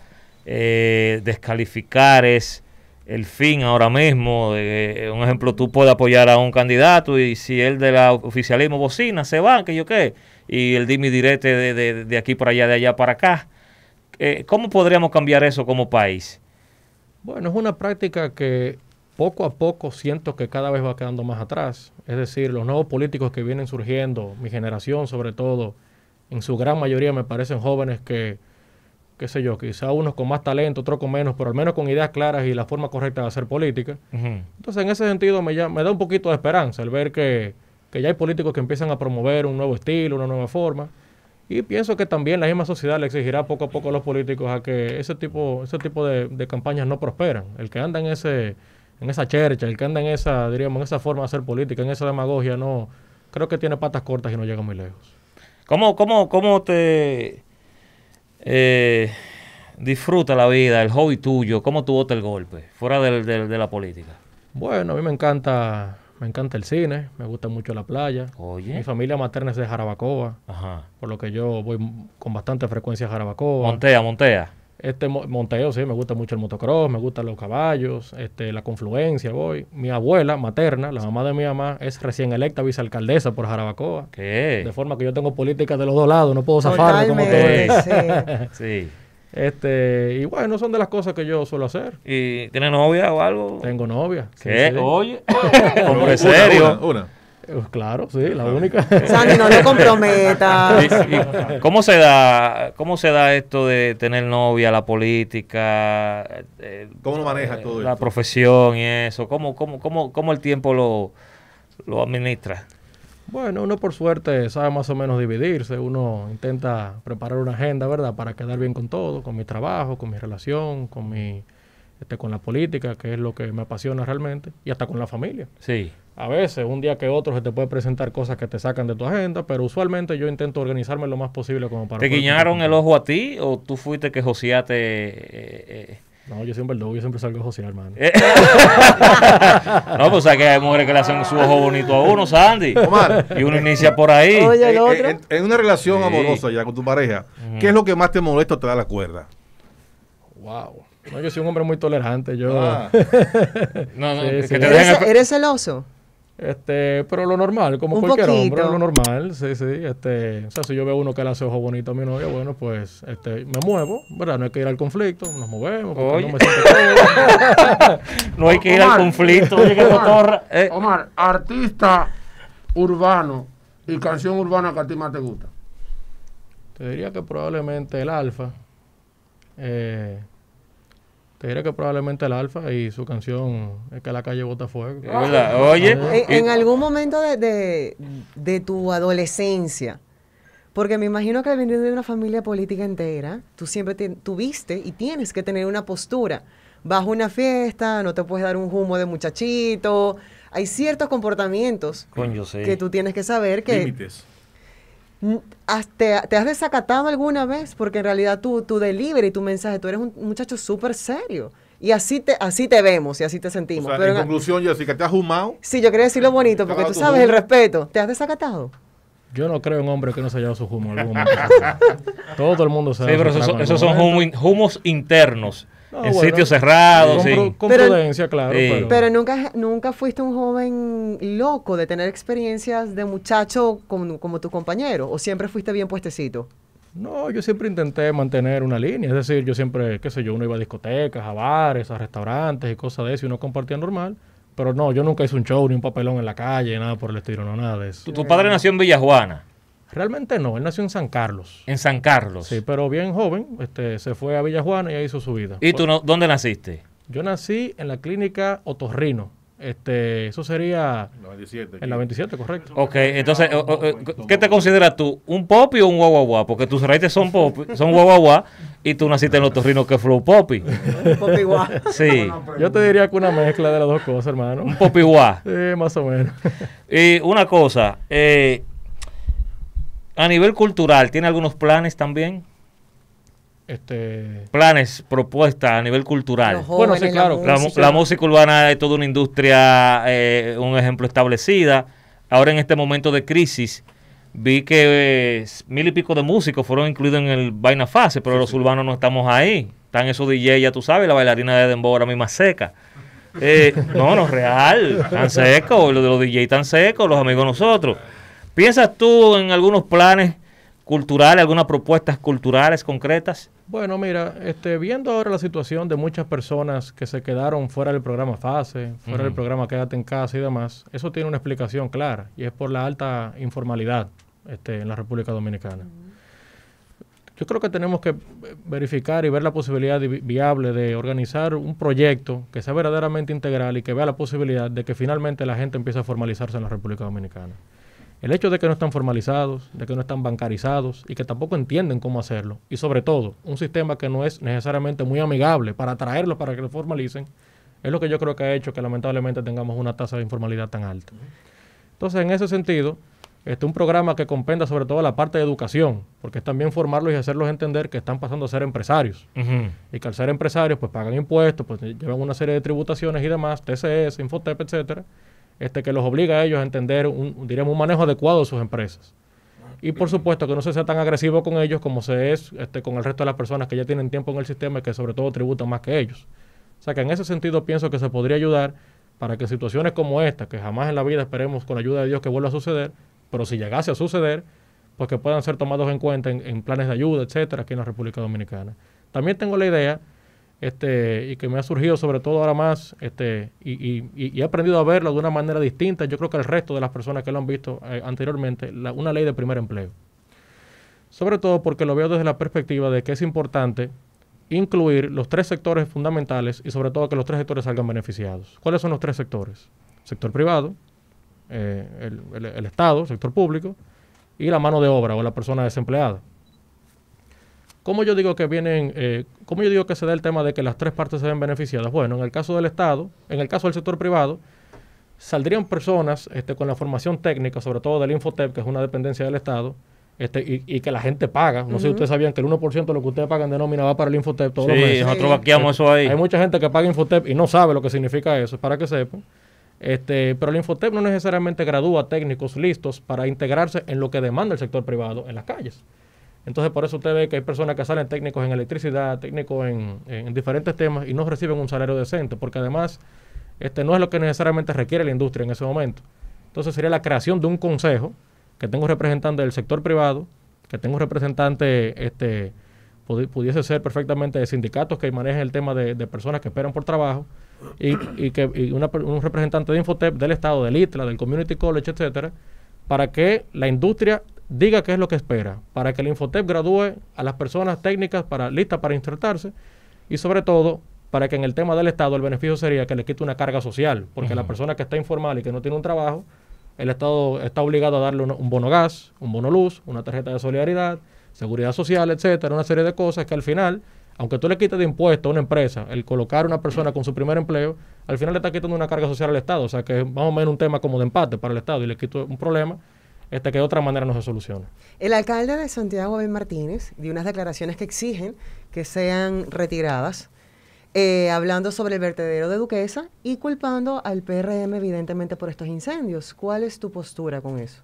eh, descalificar es el fin ahora mismo. Eh, un ejemplo, tú puedes apoyar a un candidato y si él de la oficialismo bocina, se van, que yo qué, y el dime direte de, de, de aquí para allá, de allá para acá. Eh, ¿Cómo podríamos cambiar eso como país? Bueno, es una práctica que poco a poco siento que cada vez va quedando más atrás. Es decir, los nuevos políticos que vienen surgiendo, mi generación sobre todo, en su gran mayoría me parecen jóvenes que, qué sé yo, quizá unos con más talento, otros con menos, pero al menos con ideas claras y la forma correcta de hacer política. Entonces, en ese sentido, me, da un poquito de esperanza el ver que ya hay políticos que empiezan a promover un nuevo estilo, una nueva forma. Y pienso que también la misma sociedad le exigirá poco a poco a los políticos a que ese tipo, ese tipo de, campañas no prosperan. El que anda en ese, en esa chercha, el que anda en esa, diríamos, en esa forma de hacer política, en esa demagogia, no, creo que tiene patas cortas y no llega muy lejos. ¿Cómo, cómo, cómo te eh, disfruta la vida, el hobby tuyo? ¿Cómo tú votas el golpe? Fuera de la política. Bueno, a mí me encanta me encanta el cine, me gusta mucho la playa. Mi familia materna es de Jarabacoa, por lo que yo voy con bastante frecuencia a Jarabacoa. Montea, montea. Este monteo, sí, me gusta mucho el motocross, me gustan los caballos, este, la confluencia, voy. Mi abuela materna, la mamá de mi mamá, es recién electa vicealcaldesa por Jarabacoa. ¿Qué? De forma que yo tengo política de los dos lados, no puedo zafar como que... Sí. *laughs* sí. Este, y bueno, son de las cosas que yo suelo hacer. ¿Y tiene novia o algo? Tengo novia. ¿Qué? Oye, *laughs* serio. Una, Claro, sí, la ah. única. Sandy, *laughs* no te comprometas. *laughs* ¿Cómo se da, cómo se da esto de tener novia, la política? Eh, ¿Cómo lo maneja eh, todo La profesión y eso. ¿Cómo, cómo, cómo, cómo el tiempo lo administra? Bueno, uno por suerte sabe más o menos dividirse, uno intenta preparar una agenda, ¿verdad? Para quedar bien con todo, con mi trabajo, con mi relación, con mi este, con la política, que es lo que me apasiona realmente, y hasta con la familia. Sí. A veces, un día que otro, se te puede presentar cosas que te sacan de tu agenda, pero usualmente yo intento organizarme lo más posible como para... ¿Te guiñaron el ojo a ti o tú fuiste que José te... Eh, eh, no, yo soy un verdugo, yo siempre salgo a josear, hermano. Eh. *laughs* no, pues que hay mujeres que le hacen su ojo bonito a uno, Sandy. Y uno inicia por ahí. Oye, ¿el eh, eh, otro? En, una relación amorosa ya con tu pareja, ¿qué es lo que más te molesta o te da la cuerda? Wow. No, yo soy un hombre muy tolerante. Yo. Ah. no, no, *laughs* ¿Eres celoso? Este, pero lo normal, como cualquier hombre, lo normal, sí, sí, este, o sea, si yo veo uno que le hace ojo bonito a mi novia, bueno, pues, este, me muevo, ¿verdad? No hay que ir al conflicto, nos movemos, *laughs* No, hay que ir al conflicto, eh. Omar, artista urbano y canción urbana que a ti más te gusta. Te diría que probablemente el Alfa, eh, te diré que probablemente el Alfa y su canción Es que la calle bota fuego. Oye. En, algún momento de, tu adolescencia, porque me imagino que al venir de una familia política entera, tú siempre tuviste y tienes que tener una postura. Vas a una fiesta, no te puedes dar un humo de muchachito. Hay ciertos comportamientos que tú tienes que saber que... Límites Mm, ah, ¿Te, has desacatado alguna vez? Porque en realidad tú tu delivery, tu mensaje, tú eres un muchacho súper serio. Y así te, así te vemos y así te sentimos. O Pero en, conclusión, Jessica, ¿te has humado? Sí, yo quería decir lo bonito, porque tú sabes el respeto. ¿Te has desacatado? Yo no creo en hombre que no se haya su humo. *laughs* Todo el mundo sabe. Sí, pero esos son humos internos. Ah, en sitios cerrados. Con, prudencia, claro. Pero, nunca, fuiste un joven loco de tener experiencias de muchacho como, tu compañero, o siempre fuiste bien puestecito. No, yo siempre intenté mantener una línea, es decir, yo siempre, qué sé yo, uno iba a discotecas, a bares, a restaurantes y cosas de eso y uno compartía normal. Pero no, yo nunca hice un show ni un papelón en la calle, nada por el estilo, no, nada de eso. Tu, tu padre nació en Villajuana. Realmente no, él nació en San Carlos. En San Carlos. Sí, pero bien joven, este, se fue a Villajuana y ahí hizo su vida. ¿Y tú dónde naciste? Yo nací en la clínica Otorrino. Este, eso sería En 97, en la 27, correcto. Ok, entonces, ¿qué te consideras tú? ¿Un popi o un guaguaguá? Porque tus raíces son popi, son guaguaguá y tú naciste en Otorrino, que que flow popi. sí. Yo te diría que una mezcla de las dos cosas, hermano. Un popi guá. Sí, más o menos. y una cosa, eh, a nivel cultural, ¿tiene algunos planes también? Este... Planes, propuestas a nivel cultural. bueno, sí, claro. La, música. urbana es toda una industria, eh, un ejemplo establecida. Ahora en este momento de crisis, vi que eh, mil y pico de músicos fueron incluidos en el vaina fase, pero los urbanos no estamos ahí. Están esos DJ, ya tú sabes, la bailarina de Dembow ahora misma seca. Eh, no, no, real. tan seco. los de los DJ tan secos, los amigos nosotros. ¿Piensas tú en algunos planes culturales, algunas propuestas culturales concretas? Bueno, mira, este, viendo ahora la situación de muchas personas que se quedaron fuera del programa FASE, fuera del programa Quédate en casa y demás, eso tiene una explicación clara y es por la alta informalidad este, en la República Dominicana. Yo creo que tenemos que verificar y ver la posibilidad viable de organizar un proyecto que sea verdaderamente integral y que vea la posibilidad de que finalmente la gente empiece a formalizarse en la República Dominicana. El hecho de que no están formalizados, de que no están bancarizados y que tampoco entienden cómo hacerlo. Y sobre todo, un sistema que no es necesariamente muy amigable para atraerlos para que lo formalicen, es lo que yo creo que ha hecho que lamentablemente tengamos una tasa de informalidad tan alta. Entonces, en ese sentido, este, un programa que comprenda sobre todo la parte de educación, porque es también formarlos y hacerlos entender que están pasando a ser empresarios. Y que al ser empresarios, pues pagan impuestos, pues llevan una serie de tributaciones y demás, TCS, Infotep, etcétera este, que los obliga a ellos a entender un, diremos, un manejo adecuado de sus empresas. Y por supuesto que no se sea tan agresivo con ellos como se es este, con el resto de las personas que ya tienen tiempo en el sistema y que sobre todo tributan más que ellos. O sea que en ese sentido pienso que se podría ayudar para que situaciones como esta, que jamás en la vida esperemos con la ayuda de Dios que vuelva a suceder, pero si llegase a suceder, pues que puedan ser tomados en cuenta en, en planes de ayuda, etcétera, aquí en la República Dominicana. También tengo la idea este, y que me ha surgido sobre todo ahora más, este, y, he aprendido a verlo de una manera distinta, yo creo que el resto de las personas que lo han visto eh, anteriormente, una ley de primer empleo. Sobre todo porque lo veo desde la perspectiva de que es importante incluir los tres sectores fundamentales y sobre todo que los tres sectores salgan beneficiados. ¿Cuáles son los tres sectores? Sector privado, eh, el Estado, sector público y la mano de obra o la persona desempleada. ¿Cómo yo digo que vienen, eh, yo digo que se da el tema de que las tres partes se ven beneficiadas? Bueno, en el caso del Estado, en el caso del sector privado, saldrían personas este, con la formación técnica, sobre todo del Infotep, que es una dependencia del Estado, este, y, que la gente paga. No sé si ustedes sabían que el 1% de lo que ustedes pagan de nómina va para el Infotep todos los meses. nosotros vaqueamos eso ahí. Hay mucha gente que paga Infotep y no sabe lo que significa eso, para que sepan. Este, pero el Infotep no necesariamente gradúa técnicos listos para integrarse en lo que demanda el sector privado en las calles. Entonces, por eso usted ve que hay personas que salen técnicos en electricidad, técnicos en, diferentes temas y no reciben un salario decente, porque además este no es lo que necesariamente requiere la industria en ese momento. Entonces, sería la creación de un consejo que tenga un representante del sector privado, que tenga un representante, este, pudiese ser perfectamente de sindicatos que manejen el tema de, personas que esperan por trabajo, y, que un representante de Infotep, del Estado, del ITLA, del Community College, etcétera, para que la industria diga qué es lo que espera, para que el Infotep gradúe a las personas técnicas para, listas para insertarse y sobre todo para que en el tema del Estado el beneficio sería que le quite una carga social, porque la persona que está informal y que no tiene un trabajo, el Estado está obligado a darle un, bono gas, un bono luz, una tarjeta de solidaridad, seguridad social, etcétera, una serie de cosas que al final, aunque tú le quites de impuesto a una empresa, el colocar a una persona con su primer empleo, al final le está quitando una carga social al Estado, o sea que es más o menos un tema como de empate para el Estado y le quito un problema este, que de otra manera no se soluciona. El alcalde de Santiago Ben Martínez dio unas declaraciones que exigen que sean retiradas, eh, hablando sobre el vertedero de Duquesa y culpando al PRM evidentemente por estos incendios. ¿Cuál es tu postura con eso?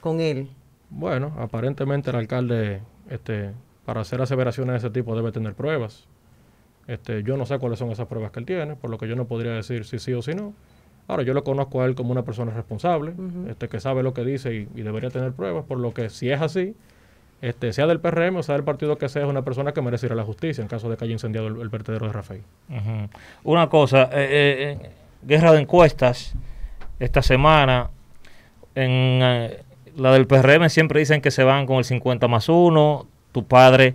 Con él. Bueno, aparentemente el alcalde, este, para hacer aseveraciones de ese tipo debe tener pruebas. Este, yo no sé cuáles son esas pruebas que él tiene, por lo que yo no podría decir si sí o si no. Ahora, yo lo conozco a él como una persona responsable, este, que sabe lo que dice y, debería tener pruebas, por lo que si es así, este, sea del PRM o sea del partido que sea, es una persona que merece ir a la justicia en caso de que haya incendiado el, vertedero de Rafael. Una cosa, eh, eh, eh, guerra de encuestas, esta semana, en la del PRM siempre dicen que se van con el 50 más 1, tu padre,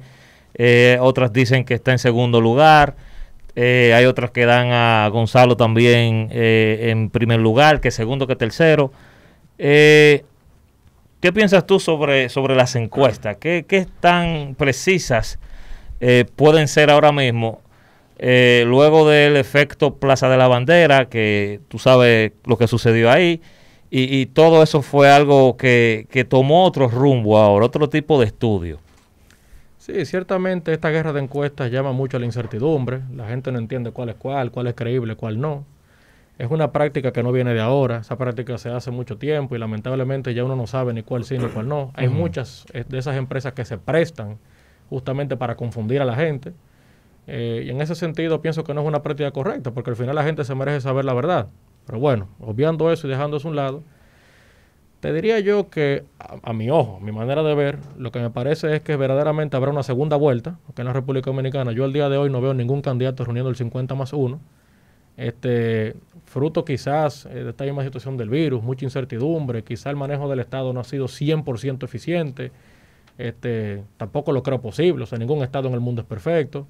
otras dicen que está en segundo lugar. Eh, hay otras que dan a Gonzalo también eh, en primer lugar, que segundo, que tercero. Eh, ¿Qué piensas tú sobre, sobre las encuestas? ¿Qué, tan precisas pueden ser ahora mismo? luego del efecto Plaza de la Bandera, que tú sabes lo que sucedió ahí, y, y todo eso fue algo que, que tomó otro rumbo ahora, otro tipo de estudio. Sí, ciertamente esta guerra de encuestas llama mucho a la incertidumbre. La gente no entiende cuál es cuál, cuál es creíble, cuál no. Es una práctica que no viene de ahora. Esa práctica se hace mucho tiempo y lamentablemente ya uno no sabe ni cuál sí ni cuál no. Hay muchas de esas empresas que se prestan justamente para confundir a la gente. Eh, y en ese sentido pienso que no es una práctica correcta porque al final la gente se merece saber la verdad. Pero bueno, obviando eso y dejando a un lado, te diría yo que, a, mi ojo, mi manera de ver, lo que me parece es que verdaderamente habrá una segunda vuelta, porque en la República Dominicana yo al día de hoy no veo ningún candidato reuniendo el 50 más 1. Este, fruto quizás eh, de esta misma situación del virus, mucha incertidumbre, quizás el manejo del Estado no ha sido 100% eficiente, este, tampoco lo creo posible, o sea, ningún Estado en el mundo es perfecto.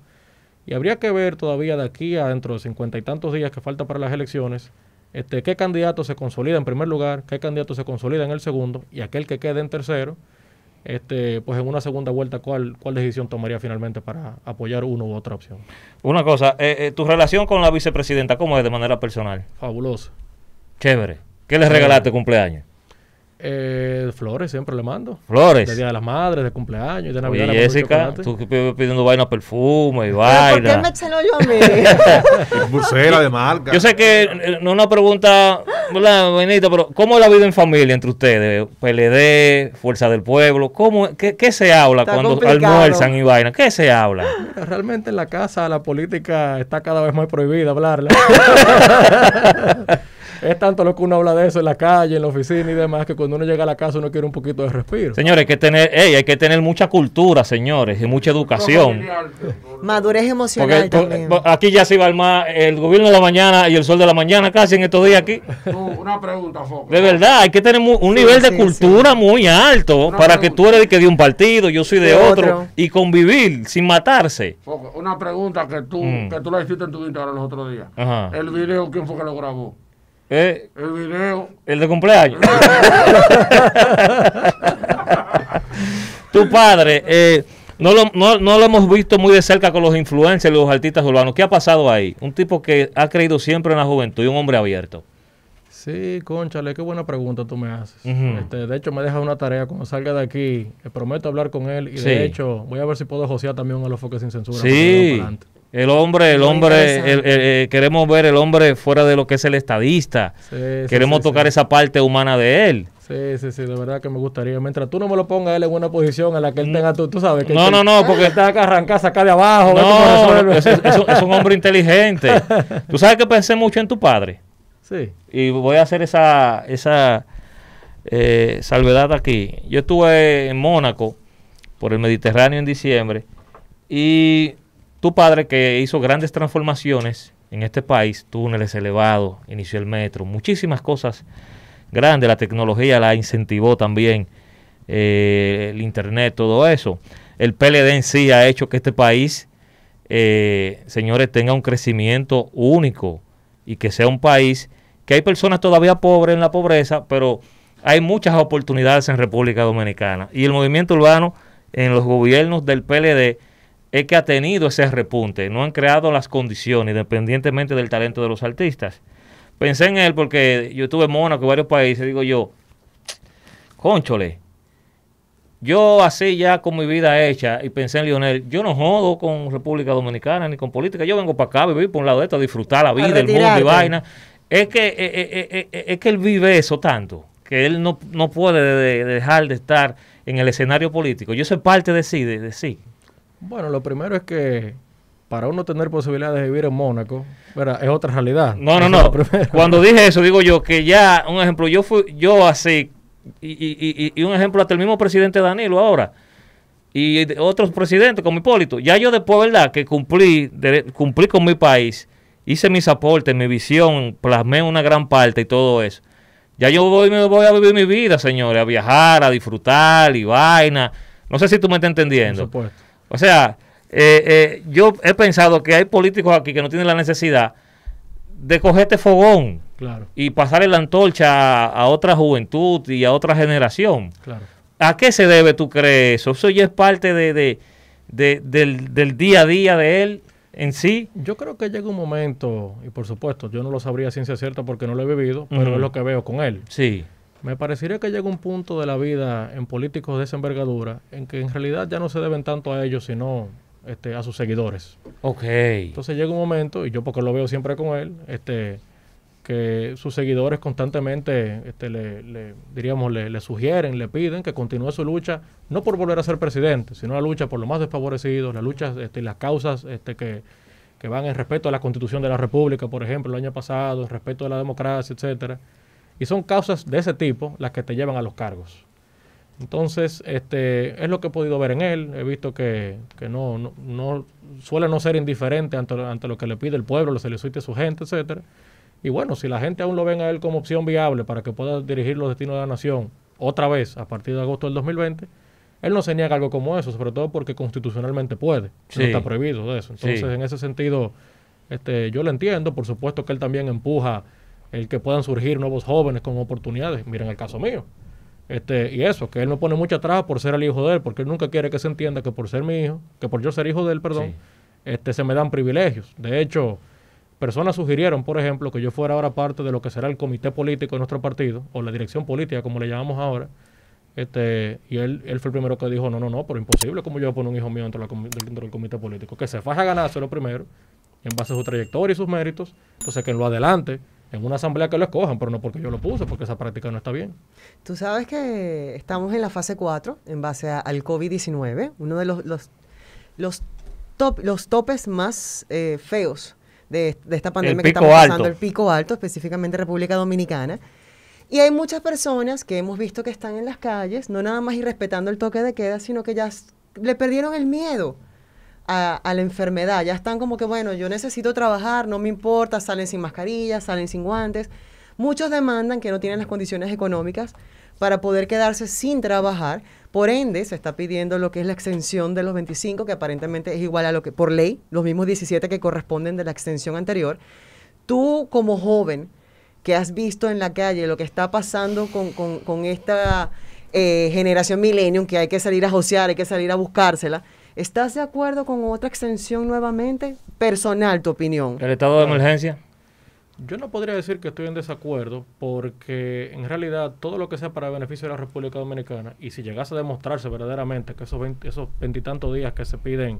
Y habría que ver todavía de aquí a dentro de 50 y tantos días que falta para las elecciones, este, qué candidato se consolida en primer lugar, qué candidato se consolida en el segundo y aquel que quede en tercero, este, pues en una segunda vuelta, ¿cuál, decisión tomaría finalmente para apoyar una u otra opción? Una cosa, eh, eh, tu relación con la vicepresidenta, ¿cómo es de manera personal? Fabulosa. Chévere. ¿Qué le regalaste cumpleaños? Eh, flores, siempre le mando. Flores. De Día de las Madres, de cumpleaños, de Navidad. Y Jessica, tú pidiendo vaina perfume y *laughs* vaina. ¿Por yo *laughs* de marca. Yo sé que eh, no es una pregunta, Pero ¿cómo la vida en familia entre ustedes? PLD, Fuerza del Pueblo, ¿cómo, qué, se habla cuando almuerzan y vaina? ¿Qué se habla? realmente en la casa la política está cada vez más prohibida hablarla. *laughs* es tanto lo que uno habla de eso en la calle, en la oficina y demás, que cuando uno llega a la casa uno quiere un poquito de respiro. Señores, hay que tener, hay que tener mucha cultura, señores, y mucha educación. Madurez emocional Aquí ya se iba al más el gobierno de la mañana y el sol de la mañana casi en estos días aquí. Una pregunta, Foco. De verdad, hay que tener un nivel de cultura muy alto para que tú eres que de un partido, yo soy de, otro, y convivir sin matarse. una pregunta que tú, mm. que tú la hiciste en tu Instagram los otros días. El video, ¿quién fue que lo grabó? Eh, el video. El de cumpleaños. *laughs* tu padre, eh, no, lo, no, no, lo, hemos visto muy de cerca con los influencers los artistas urbanos. ¿Qué ha pasado ahí? Un tipo que ha creído siempre en la juventud y un hombre abierto. Sí, conchale, qué buena pregunta tú me haces. Este, de hecho, me deja una tarea cuando salga de aquí. Eh, prometo hablar con él y de hecho voy a ver si puedo josear también a los foques sin censura. Sí. El hombre, el hombre, eh, queremos ver el hombre fuera de lo que es el estadista. queremos tocar esa parte humana de él. Sí, sí, sí, de verdad que me gustaría. Mientras tú no me lo pongas él en una posición en la que él mm. tenga tú, tú sabes que. No, no, no, porque. Está acá arrancar, sacar de abajo. No, es, es, un hombre inteligente. *laughs* Tú sabes que pensé mucho en tu padre. Sí. Y voy a hacer esa, esa eh, salvedad aquí. Yo estuve en Mónaco por el Mediterráneo en diciembre y tu padre que hizo grandes transformaciones en este país, túneles elevados, inició el metro, muchísimas cosas grandes, la tecnología la incentivó también, eh, el internet, todo eso. El PLD en sí ha hecho que este país, eh, señores, tenga un crecimiento único y que sea un país que hay personas todavía pobres en la pobreza, pero hay muchas oportunidades en República Dominicana. Y el movimiento urbano en los gobiernos del PLD es que ha tenido ese repunte. No han creado las condiciones, independientemente del talento de los artistas. Pensé en él porque yo estuve en Mónaco, varios países, digo yo, conchole, yo así ya con mi vida hecha y pensé en Lionel, yo no jodo con República Dominicana ni con política, yo vengo para acá a vivir por un lado de esto, disfrutar la vida, el mundo y vaina. Es que, eh, eh, eh, es, que él vive eso tanto, que él no, puede dejar de estar en el escenario político. Yo soy parte de sí, de sí. Bueno, lo primero es que para uno tener posibilidades de vivir en Mónaco, es otra realidad. No, no, no. Cuando dije eso, digo yo que ya, un ejemplo, yo fui, yo así, y, y, y, un ejemplo hasta el mismo presidente Danilo ahora, y otros presidentes como Hipólito, ya yo después, ¿verdad? Que cumplí, cumplí con mi país, hice mis aportes, mi visión, plasmé una gran parte y todo eso. Ya yo voy, me voy a vivir mi vida, señores, a viajar, a disfrutar y vaina. No sé si tú me estás entendiendo. Por o sea, eh, eh, yo he pensado que hay políticos aquí que no tienen la necesidad de coger este fogón claro. y pasarle la antorcha a, otra juventud y a otra generación. ¿A qué se debe, tú crees eso? Eso ya es parte de, del, día a día de él en sí. Yo creo que llega un momento, y por supuesto, yo no lo sabría a ciencia cierta porque no lo he vivido, pero es lo que veo con él. Sí. Me parecería que llega un punto de la vida en políticos de esa envergadura en que en realidad ya no se deben tanto a ellos, sino este, a sus seguidores. Ok. Entonces llega un momento, y yo porque lo veo siempre con él, este, que sus seguidores constantemente este, le, diríamos, le, sugieren, le piden que continúe su lucha, no por volver a ser presidente, sino la lucha por los más desfavorecidos, la lucha este, las causas este, que, que van en respeto a la constitución de la República, por ejemplo, el año pasado, en respeto a la democracia, etcétera. Y son causas de ese tipo las que te llevan a los cargos. Entonces, este, es lo que he podido ver en él. He visto que, no, no, suele no ser indiferente ante, ante, lo que le pide el pueblo, lo a su gente, etcétera. Y bueno, si la gente aún lo ven a él como opción viable para que pueda dirigir los destinos de la nación otra vez a partir de agosto del 2020, él no se niega algo como eso, sobre todo porque constitucionalmente puede. No está prohibido eso. Entonces, en ese sentido, este, yo lo entiendo. Por supuesto que él también empuja el que puedan surgir nuevos jóvenes con oportunidades. Miren el caso mío. Este, y eso, que él no pone mucha traba por ser el hijo de él, porque él nunca quiere que se entienda que por ser mi hijo, que por yo ser hijo de él, perdón, este, se me dan privilegios. De hecho, personas sugirieron, por ejemplo, que yo fuera ahora parte de lo que será el comité político de nuestro partido, o la dirección política, como le llamamos ahora. Este, y él, él fue el primero que dijo, no, no, no, pero imposible como yo poner un hijo mío dentro, del comité político. Que se faja lo primero, en base a su trayectoria y sus méritos, entonces que lo adelante en una asamblea que lo escojan, pero no porque yo lo puse, porque esa práctica no está bien. Tú sabes que estamos en la fase 4 en base al COVID-19, uno de los, los, top, los topes más eh, feos de, esta pandemia que estamos pasando, el pico alto, específicamente República Dominicana. Y hay muchas personas que hemos visto que están en las calles, no nada más irrespetando el toque de queda, sino que ya le perdieron el miedo a, la enfermedad. Ya están como que, bueno, yo necesito trabajar, no me importa, salen sin mascarilla, salen sin guantes. Muchos demandan que no tienen las condiciones económicas para poder quedarse sin trabajar. Por ende, se está pidiendo lo que es la extensión de los 25, que aparentemente es igual a lo que, por ley, los mismos 17 que corresponden de la extensión anterior. Tú como joven que has visto en la calle lo que está pasando con, esta eh, generación millennium, que hay que salir a josear, hay que salir a buscársela, ¿Estás de acuerdo con otra extensión nuevamente? Personal, tu opinión. ¿El estado de emergencia? Yo no podría decir que estoy en desacuerdo porque en realidad todo lo que sea para beneficio de la República Dominicana y si llegase a demostrarse verdaderamente que esos veintitantos esos días que se piden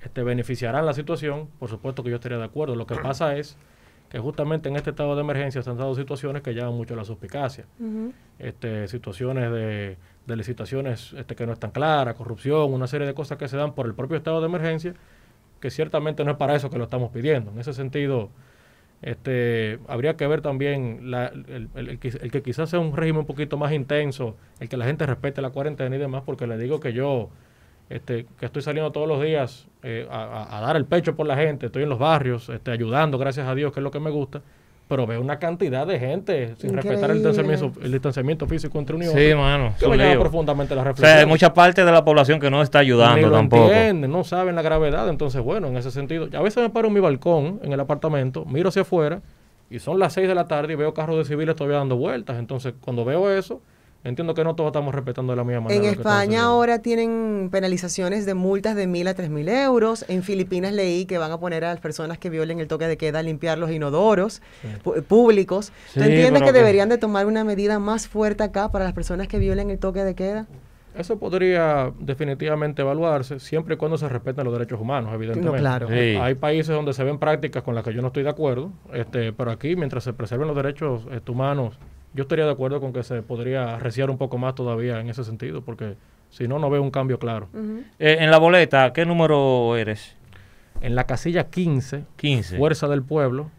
este, beneficiarán la situación, por supuesto que yo estaría de acuerdo. Lo que ah. pasa es que justamente en este estado de emergencia se han dado situaciones que llevan mucho la suspicacia. este, situaciones de de licitaciones este, que no están claras, corrupción, una serie de cosas que se dan por el propio estado de emergencia, que ciertamente no es para eso que lo estamos pidiendo. En ese sentido, este, habría que ver también el, que quizás sea un régimen un poquito más intenso, el que la gente respete la cuarentena y demás, porque le digo que yo, este, que estoy saliendo todos los días eh, a, dar el pecho por la gente, estoy en los barrios, este, ayudando, gracias a Dios, que es lo que me gusta, pero veo una cantidad de gente sin respetar el distanciamiento, físico entre Unión, Sí, mano. Que me profundamente la reflexión. O sea, hay mucha parte de la población que no está ayudando Ni lo Entienden, no saben la gravedad. Entonces, bueno, en ese sentido, a veces me paro en mi balcón, en el apartamento, miro hacia afuera y son las 6 de la tarde y veo carros de civiles todavía dando vueltas. Entonces, cuando veo eso, Entiendo que no todos estamos respetando de la misma manera. En España ahora tienen penalizaciones de multas de mil a tres mil euros. En Filipinas leí que van a poner a las personas que violen el toque de queda a limpiar los inodoros públicos. ¿Tú entiendes que deberían de tomar una medida más fuerte acá para las personas que violen el toque de queda? Eso podría definitivamente evaluarse siempre y cuando se respeten los derechos humanos, evidentemente. claro. Hay países donde se ven prácticas con las que yo no estoy de acuerdo, este, pero aquí, mientras se preserven los derechos este, humanos yo estaría de acuerdo con que se podría arreciar un poco más todavía en ese sentido, porque si no, no veo un cambio claro. Eh, en la boleta, ¿qué número eres? En la casilla 15, Fuerza del Pueblo,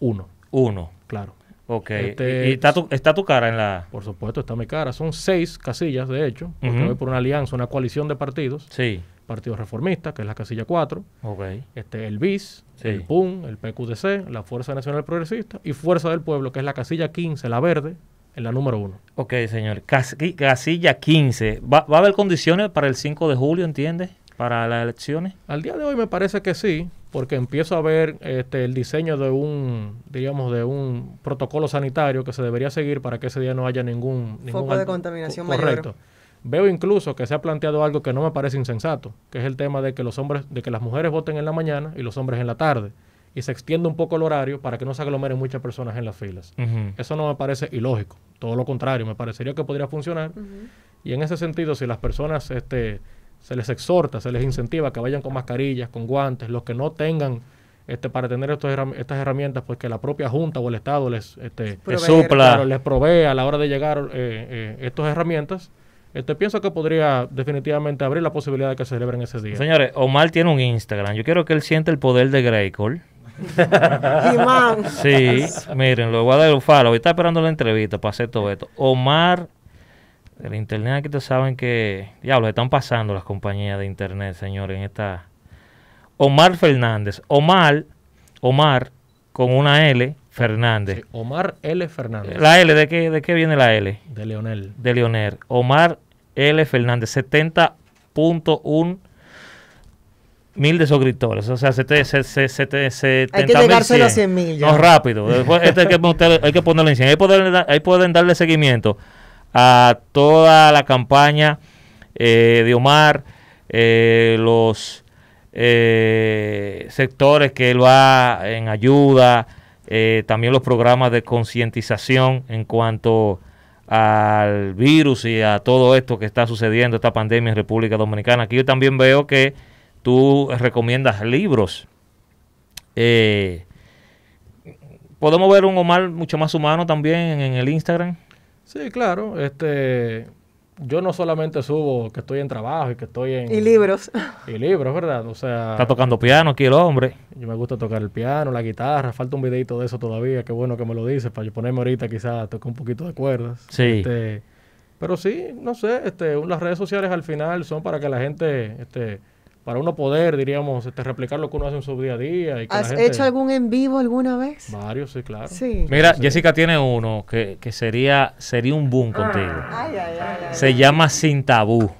1. 1. Claro. Ok. ¿Y, este está, tu, cara en la...? Por supuesto, está mi cara. Son seis casillas, de hecho, porque voy por una alianza, una coalición de partidos. Sí. Partido Reformista, que es la casilla 4, okay. este, el BIS, el PUN, el PQDC, la Fuerza Nacional Progresista y Fuerza del Pueblo, que es la casilla 15, la verde, en la número 1. Ok, señor. casilla 15. ¿Va, a haber condiciones para el 5 de julio, entiende? Para las elecciones. Al día de hoy me parece que sí, porque empiezo a ver este, el diseño de un, digamos, de un protocolo sanitario que se debería seguir para que ese día no haya ningún... Foco de contaminación mayor. Correcto. Veo incluso que se ha planteado algo que no me parece insensato, que es el tema de que los hombres, de que las mujeres voten en la mañana y los hombres en la tarde y se extiende un poco el horario para que no se aglomeren muchas personas en las filas. Eso no me parece ilógico, todo lo contrario, me parecería que podría funcionar. Y en ese sentido, si las personas este, se les exhorta, se les incentiva que vayan con mascarillas, con guantes, los que no tengan este, para tener estas herramientas, pues que la propia Junta o el Estado les, este, supla. les provee a la hora de llegar eh, eh, estas herramientas este, pienso que podría definitivamente abrir la posibilidad de que se celebren ese día. Señores, Omar tiene un Instagram. Yo quiero que él siente el poder de Greycall. *laughs* sí, miren, lo voy a dar un follow. Está esperando la entrevista para hacer todo esto. Omar, el internet aquí te saben que. lo están pasando las compañías de internet, señores, esta. Omar Fernández. Omar, Omar, con una L, Fernández. Omar L. Fernández. ¿La L? ¿de qué, ¿De qué viene la L? De Leonel. De Leonel. Omar L. Fernández, 70.1 mil de suscriptores. O sea, Hay que llegárselo a 100 mil. No, rápido. Después, este hay, que ponerle, hay ponerlo en 100. Ahí pueden, pueden darle seguimiento a toda la campaña eh, de Omar, eh, los eh, sectores que él va en ayuda, eh, también los programas de concientización en cuanto al virus y a todo esto que está sucediendo, esta pandemia en República Dominicana. Aquí yo también veo que tú recomiendas libros. Eh, ¿Podemos ver un Omar mucho más humano también en el Instagram? Sí, claro. Este, yo no solamente subo que estoy en trabajo y que estoy en... Y libros. Y libros, ¿verdad? O sea... Está tocando piano aquí el hombre. Yo me gusta tocar el piano, la guitarra. Falta un videito de eso todavía. Qué bueno que me lo dices. Para yo ponerme ahorita quizás tocar un poquito de cuerdas. Sí. Este, pero sí, no sé. Este, las redes sociales al final son para que la gente... Este, para uno poder, diríamos, este, replicar lo que uno hace en su día a día. ¿Has hecho algún en vivo alguna vez? Varios, sí, claro. Mira, Jessica tiene uno que, sería, sería un boom contigo. Ah, Se llama Sin Tabú.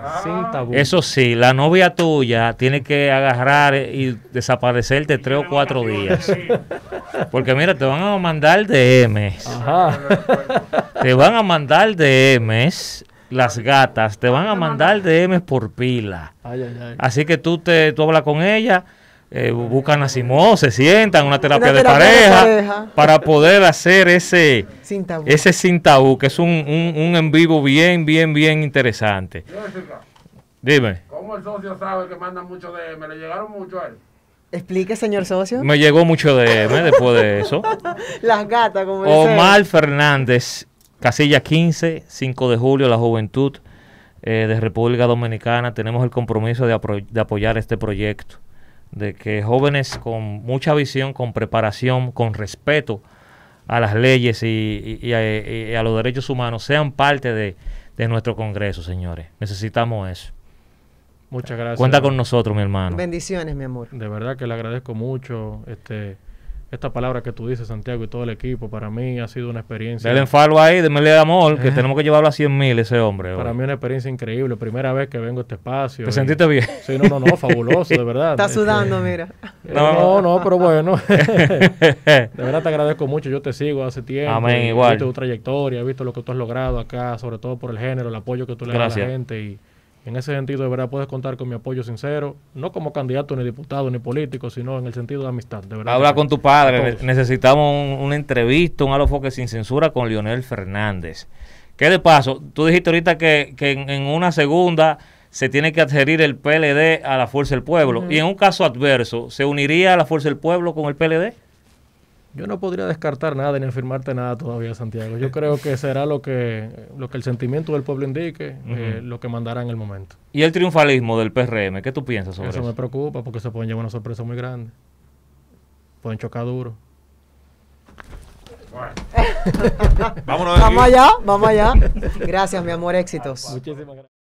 Ah. Sin tabú. Eso sí, la novia tuya tiene que agarrar y desaparecerte tres o cuatro días. Porque mira, te van a mandar DMs. Ajá. Te van a mandar DMs las gatas te van a mandar DM por pila. Así que tú, te, tú hablas con ella, eh, buscan a Simón, se sientan, una terapia, de, pareja, para poder hacer ese sin ese que es un, en vivo bien, bien, bien interesante. Dime. ¿Cómo el socio sabe que mandan mucho DM? ¿Le llegaron mucho a él? Explique, señor socio. Me llegó mucho DM después de eso. *laughs* Las gatas, como Omar Fernández Casilla 15, 5 de julio, la juventud eh, de República Dominicana. Tenemos el compromiso de, apoyar este proyecto, de que jóvenes con mucha visión, con preparación, con respeto a las leyes eh, y, a, los derechos humanos sean parte de, de nuestro Congreso, señores. Necesitamos eso. Muchas gracias. Cuenta con nosotros, mi hermano. Bendiciones, mi amor. De verdad que le agradezco mucho. Este, esta palabra que tú dices, Santiago, y todo el equipo, para mí ha sido una experiencia. el enfalo ahí, denle de amor, que eh. tenemos que llevarlo a 100 mil ese hombre. Para mí una experiencia increíble, primera vez que vengo a este espacio. ¿Te sentiste bien? Sí, no, no, no, fabuloso, de verdad. *laughs* Está este, sudando, mira. Eh, no, no, pero bueno. *laughs* de verdad te agradezco mucho, yo te sigo hace tiempo. Amén, igual. He visto tu trayectoria, he visto lo que tú has logrado acá, sobre todo por el género, el apoyo que tú le das a la gente y en ese sentido, de verdad, puedes contar con mi apoyo sincero, no como candidato, ni diputado, ni político, sino en el sentido de amistad. De verdad, Habla con tu padre. Necesitamos una entrevista, un alofoque sin censura con Leonel Fernández. ¿Qué de paso? Tú dijiste ahorita que, en, una segunda se tiene que adherir el PLD a la Fuerza del Pueblo. Y en un caso adverso, ¿se uniría a la Fuerza del Pueblo con el PLD? Yo no podría descartar nada ni afirmarte nada todavía, Santiago. Yo eh, creo que será lo que, lo que el sentimiento del pueblo indique, eh, lo que mandará en el momento. ¿Y el triunfalismo del PRM? ¿Qué tú piensas sobre eso? Eso me preocupa porque se pueden llevar una sorpresa muy grande. Pueden chocar duro. *laughs* Vámonos. Vamos allá, vamos allá. Gracias, mi amor, éxitos. Muchísimas gracias.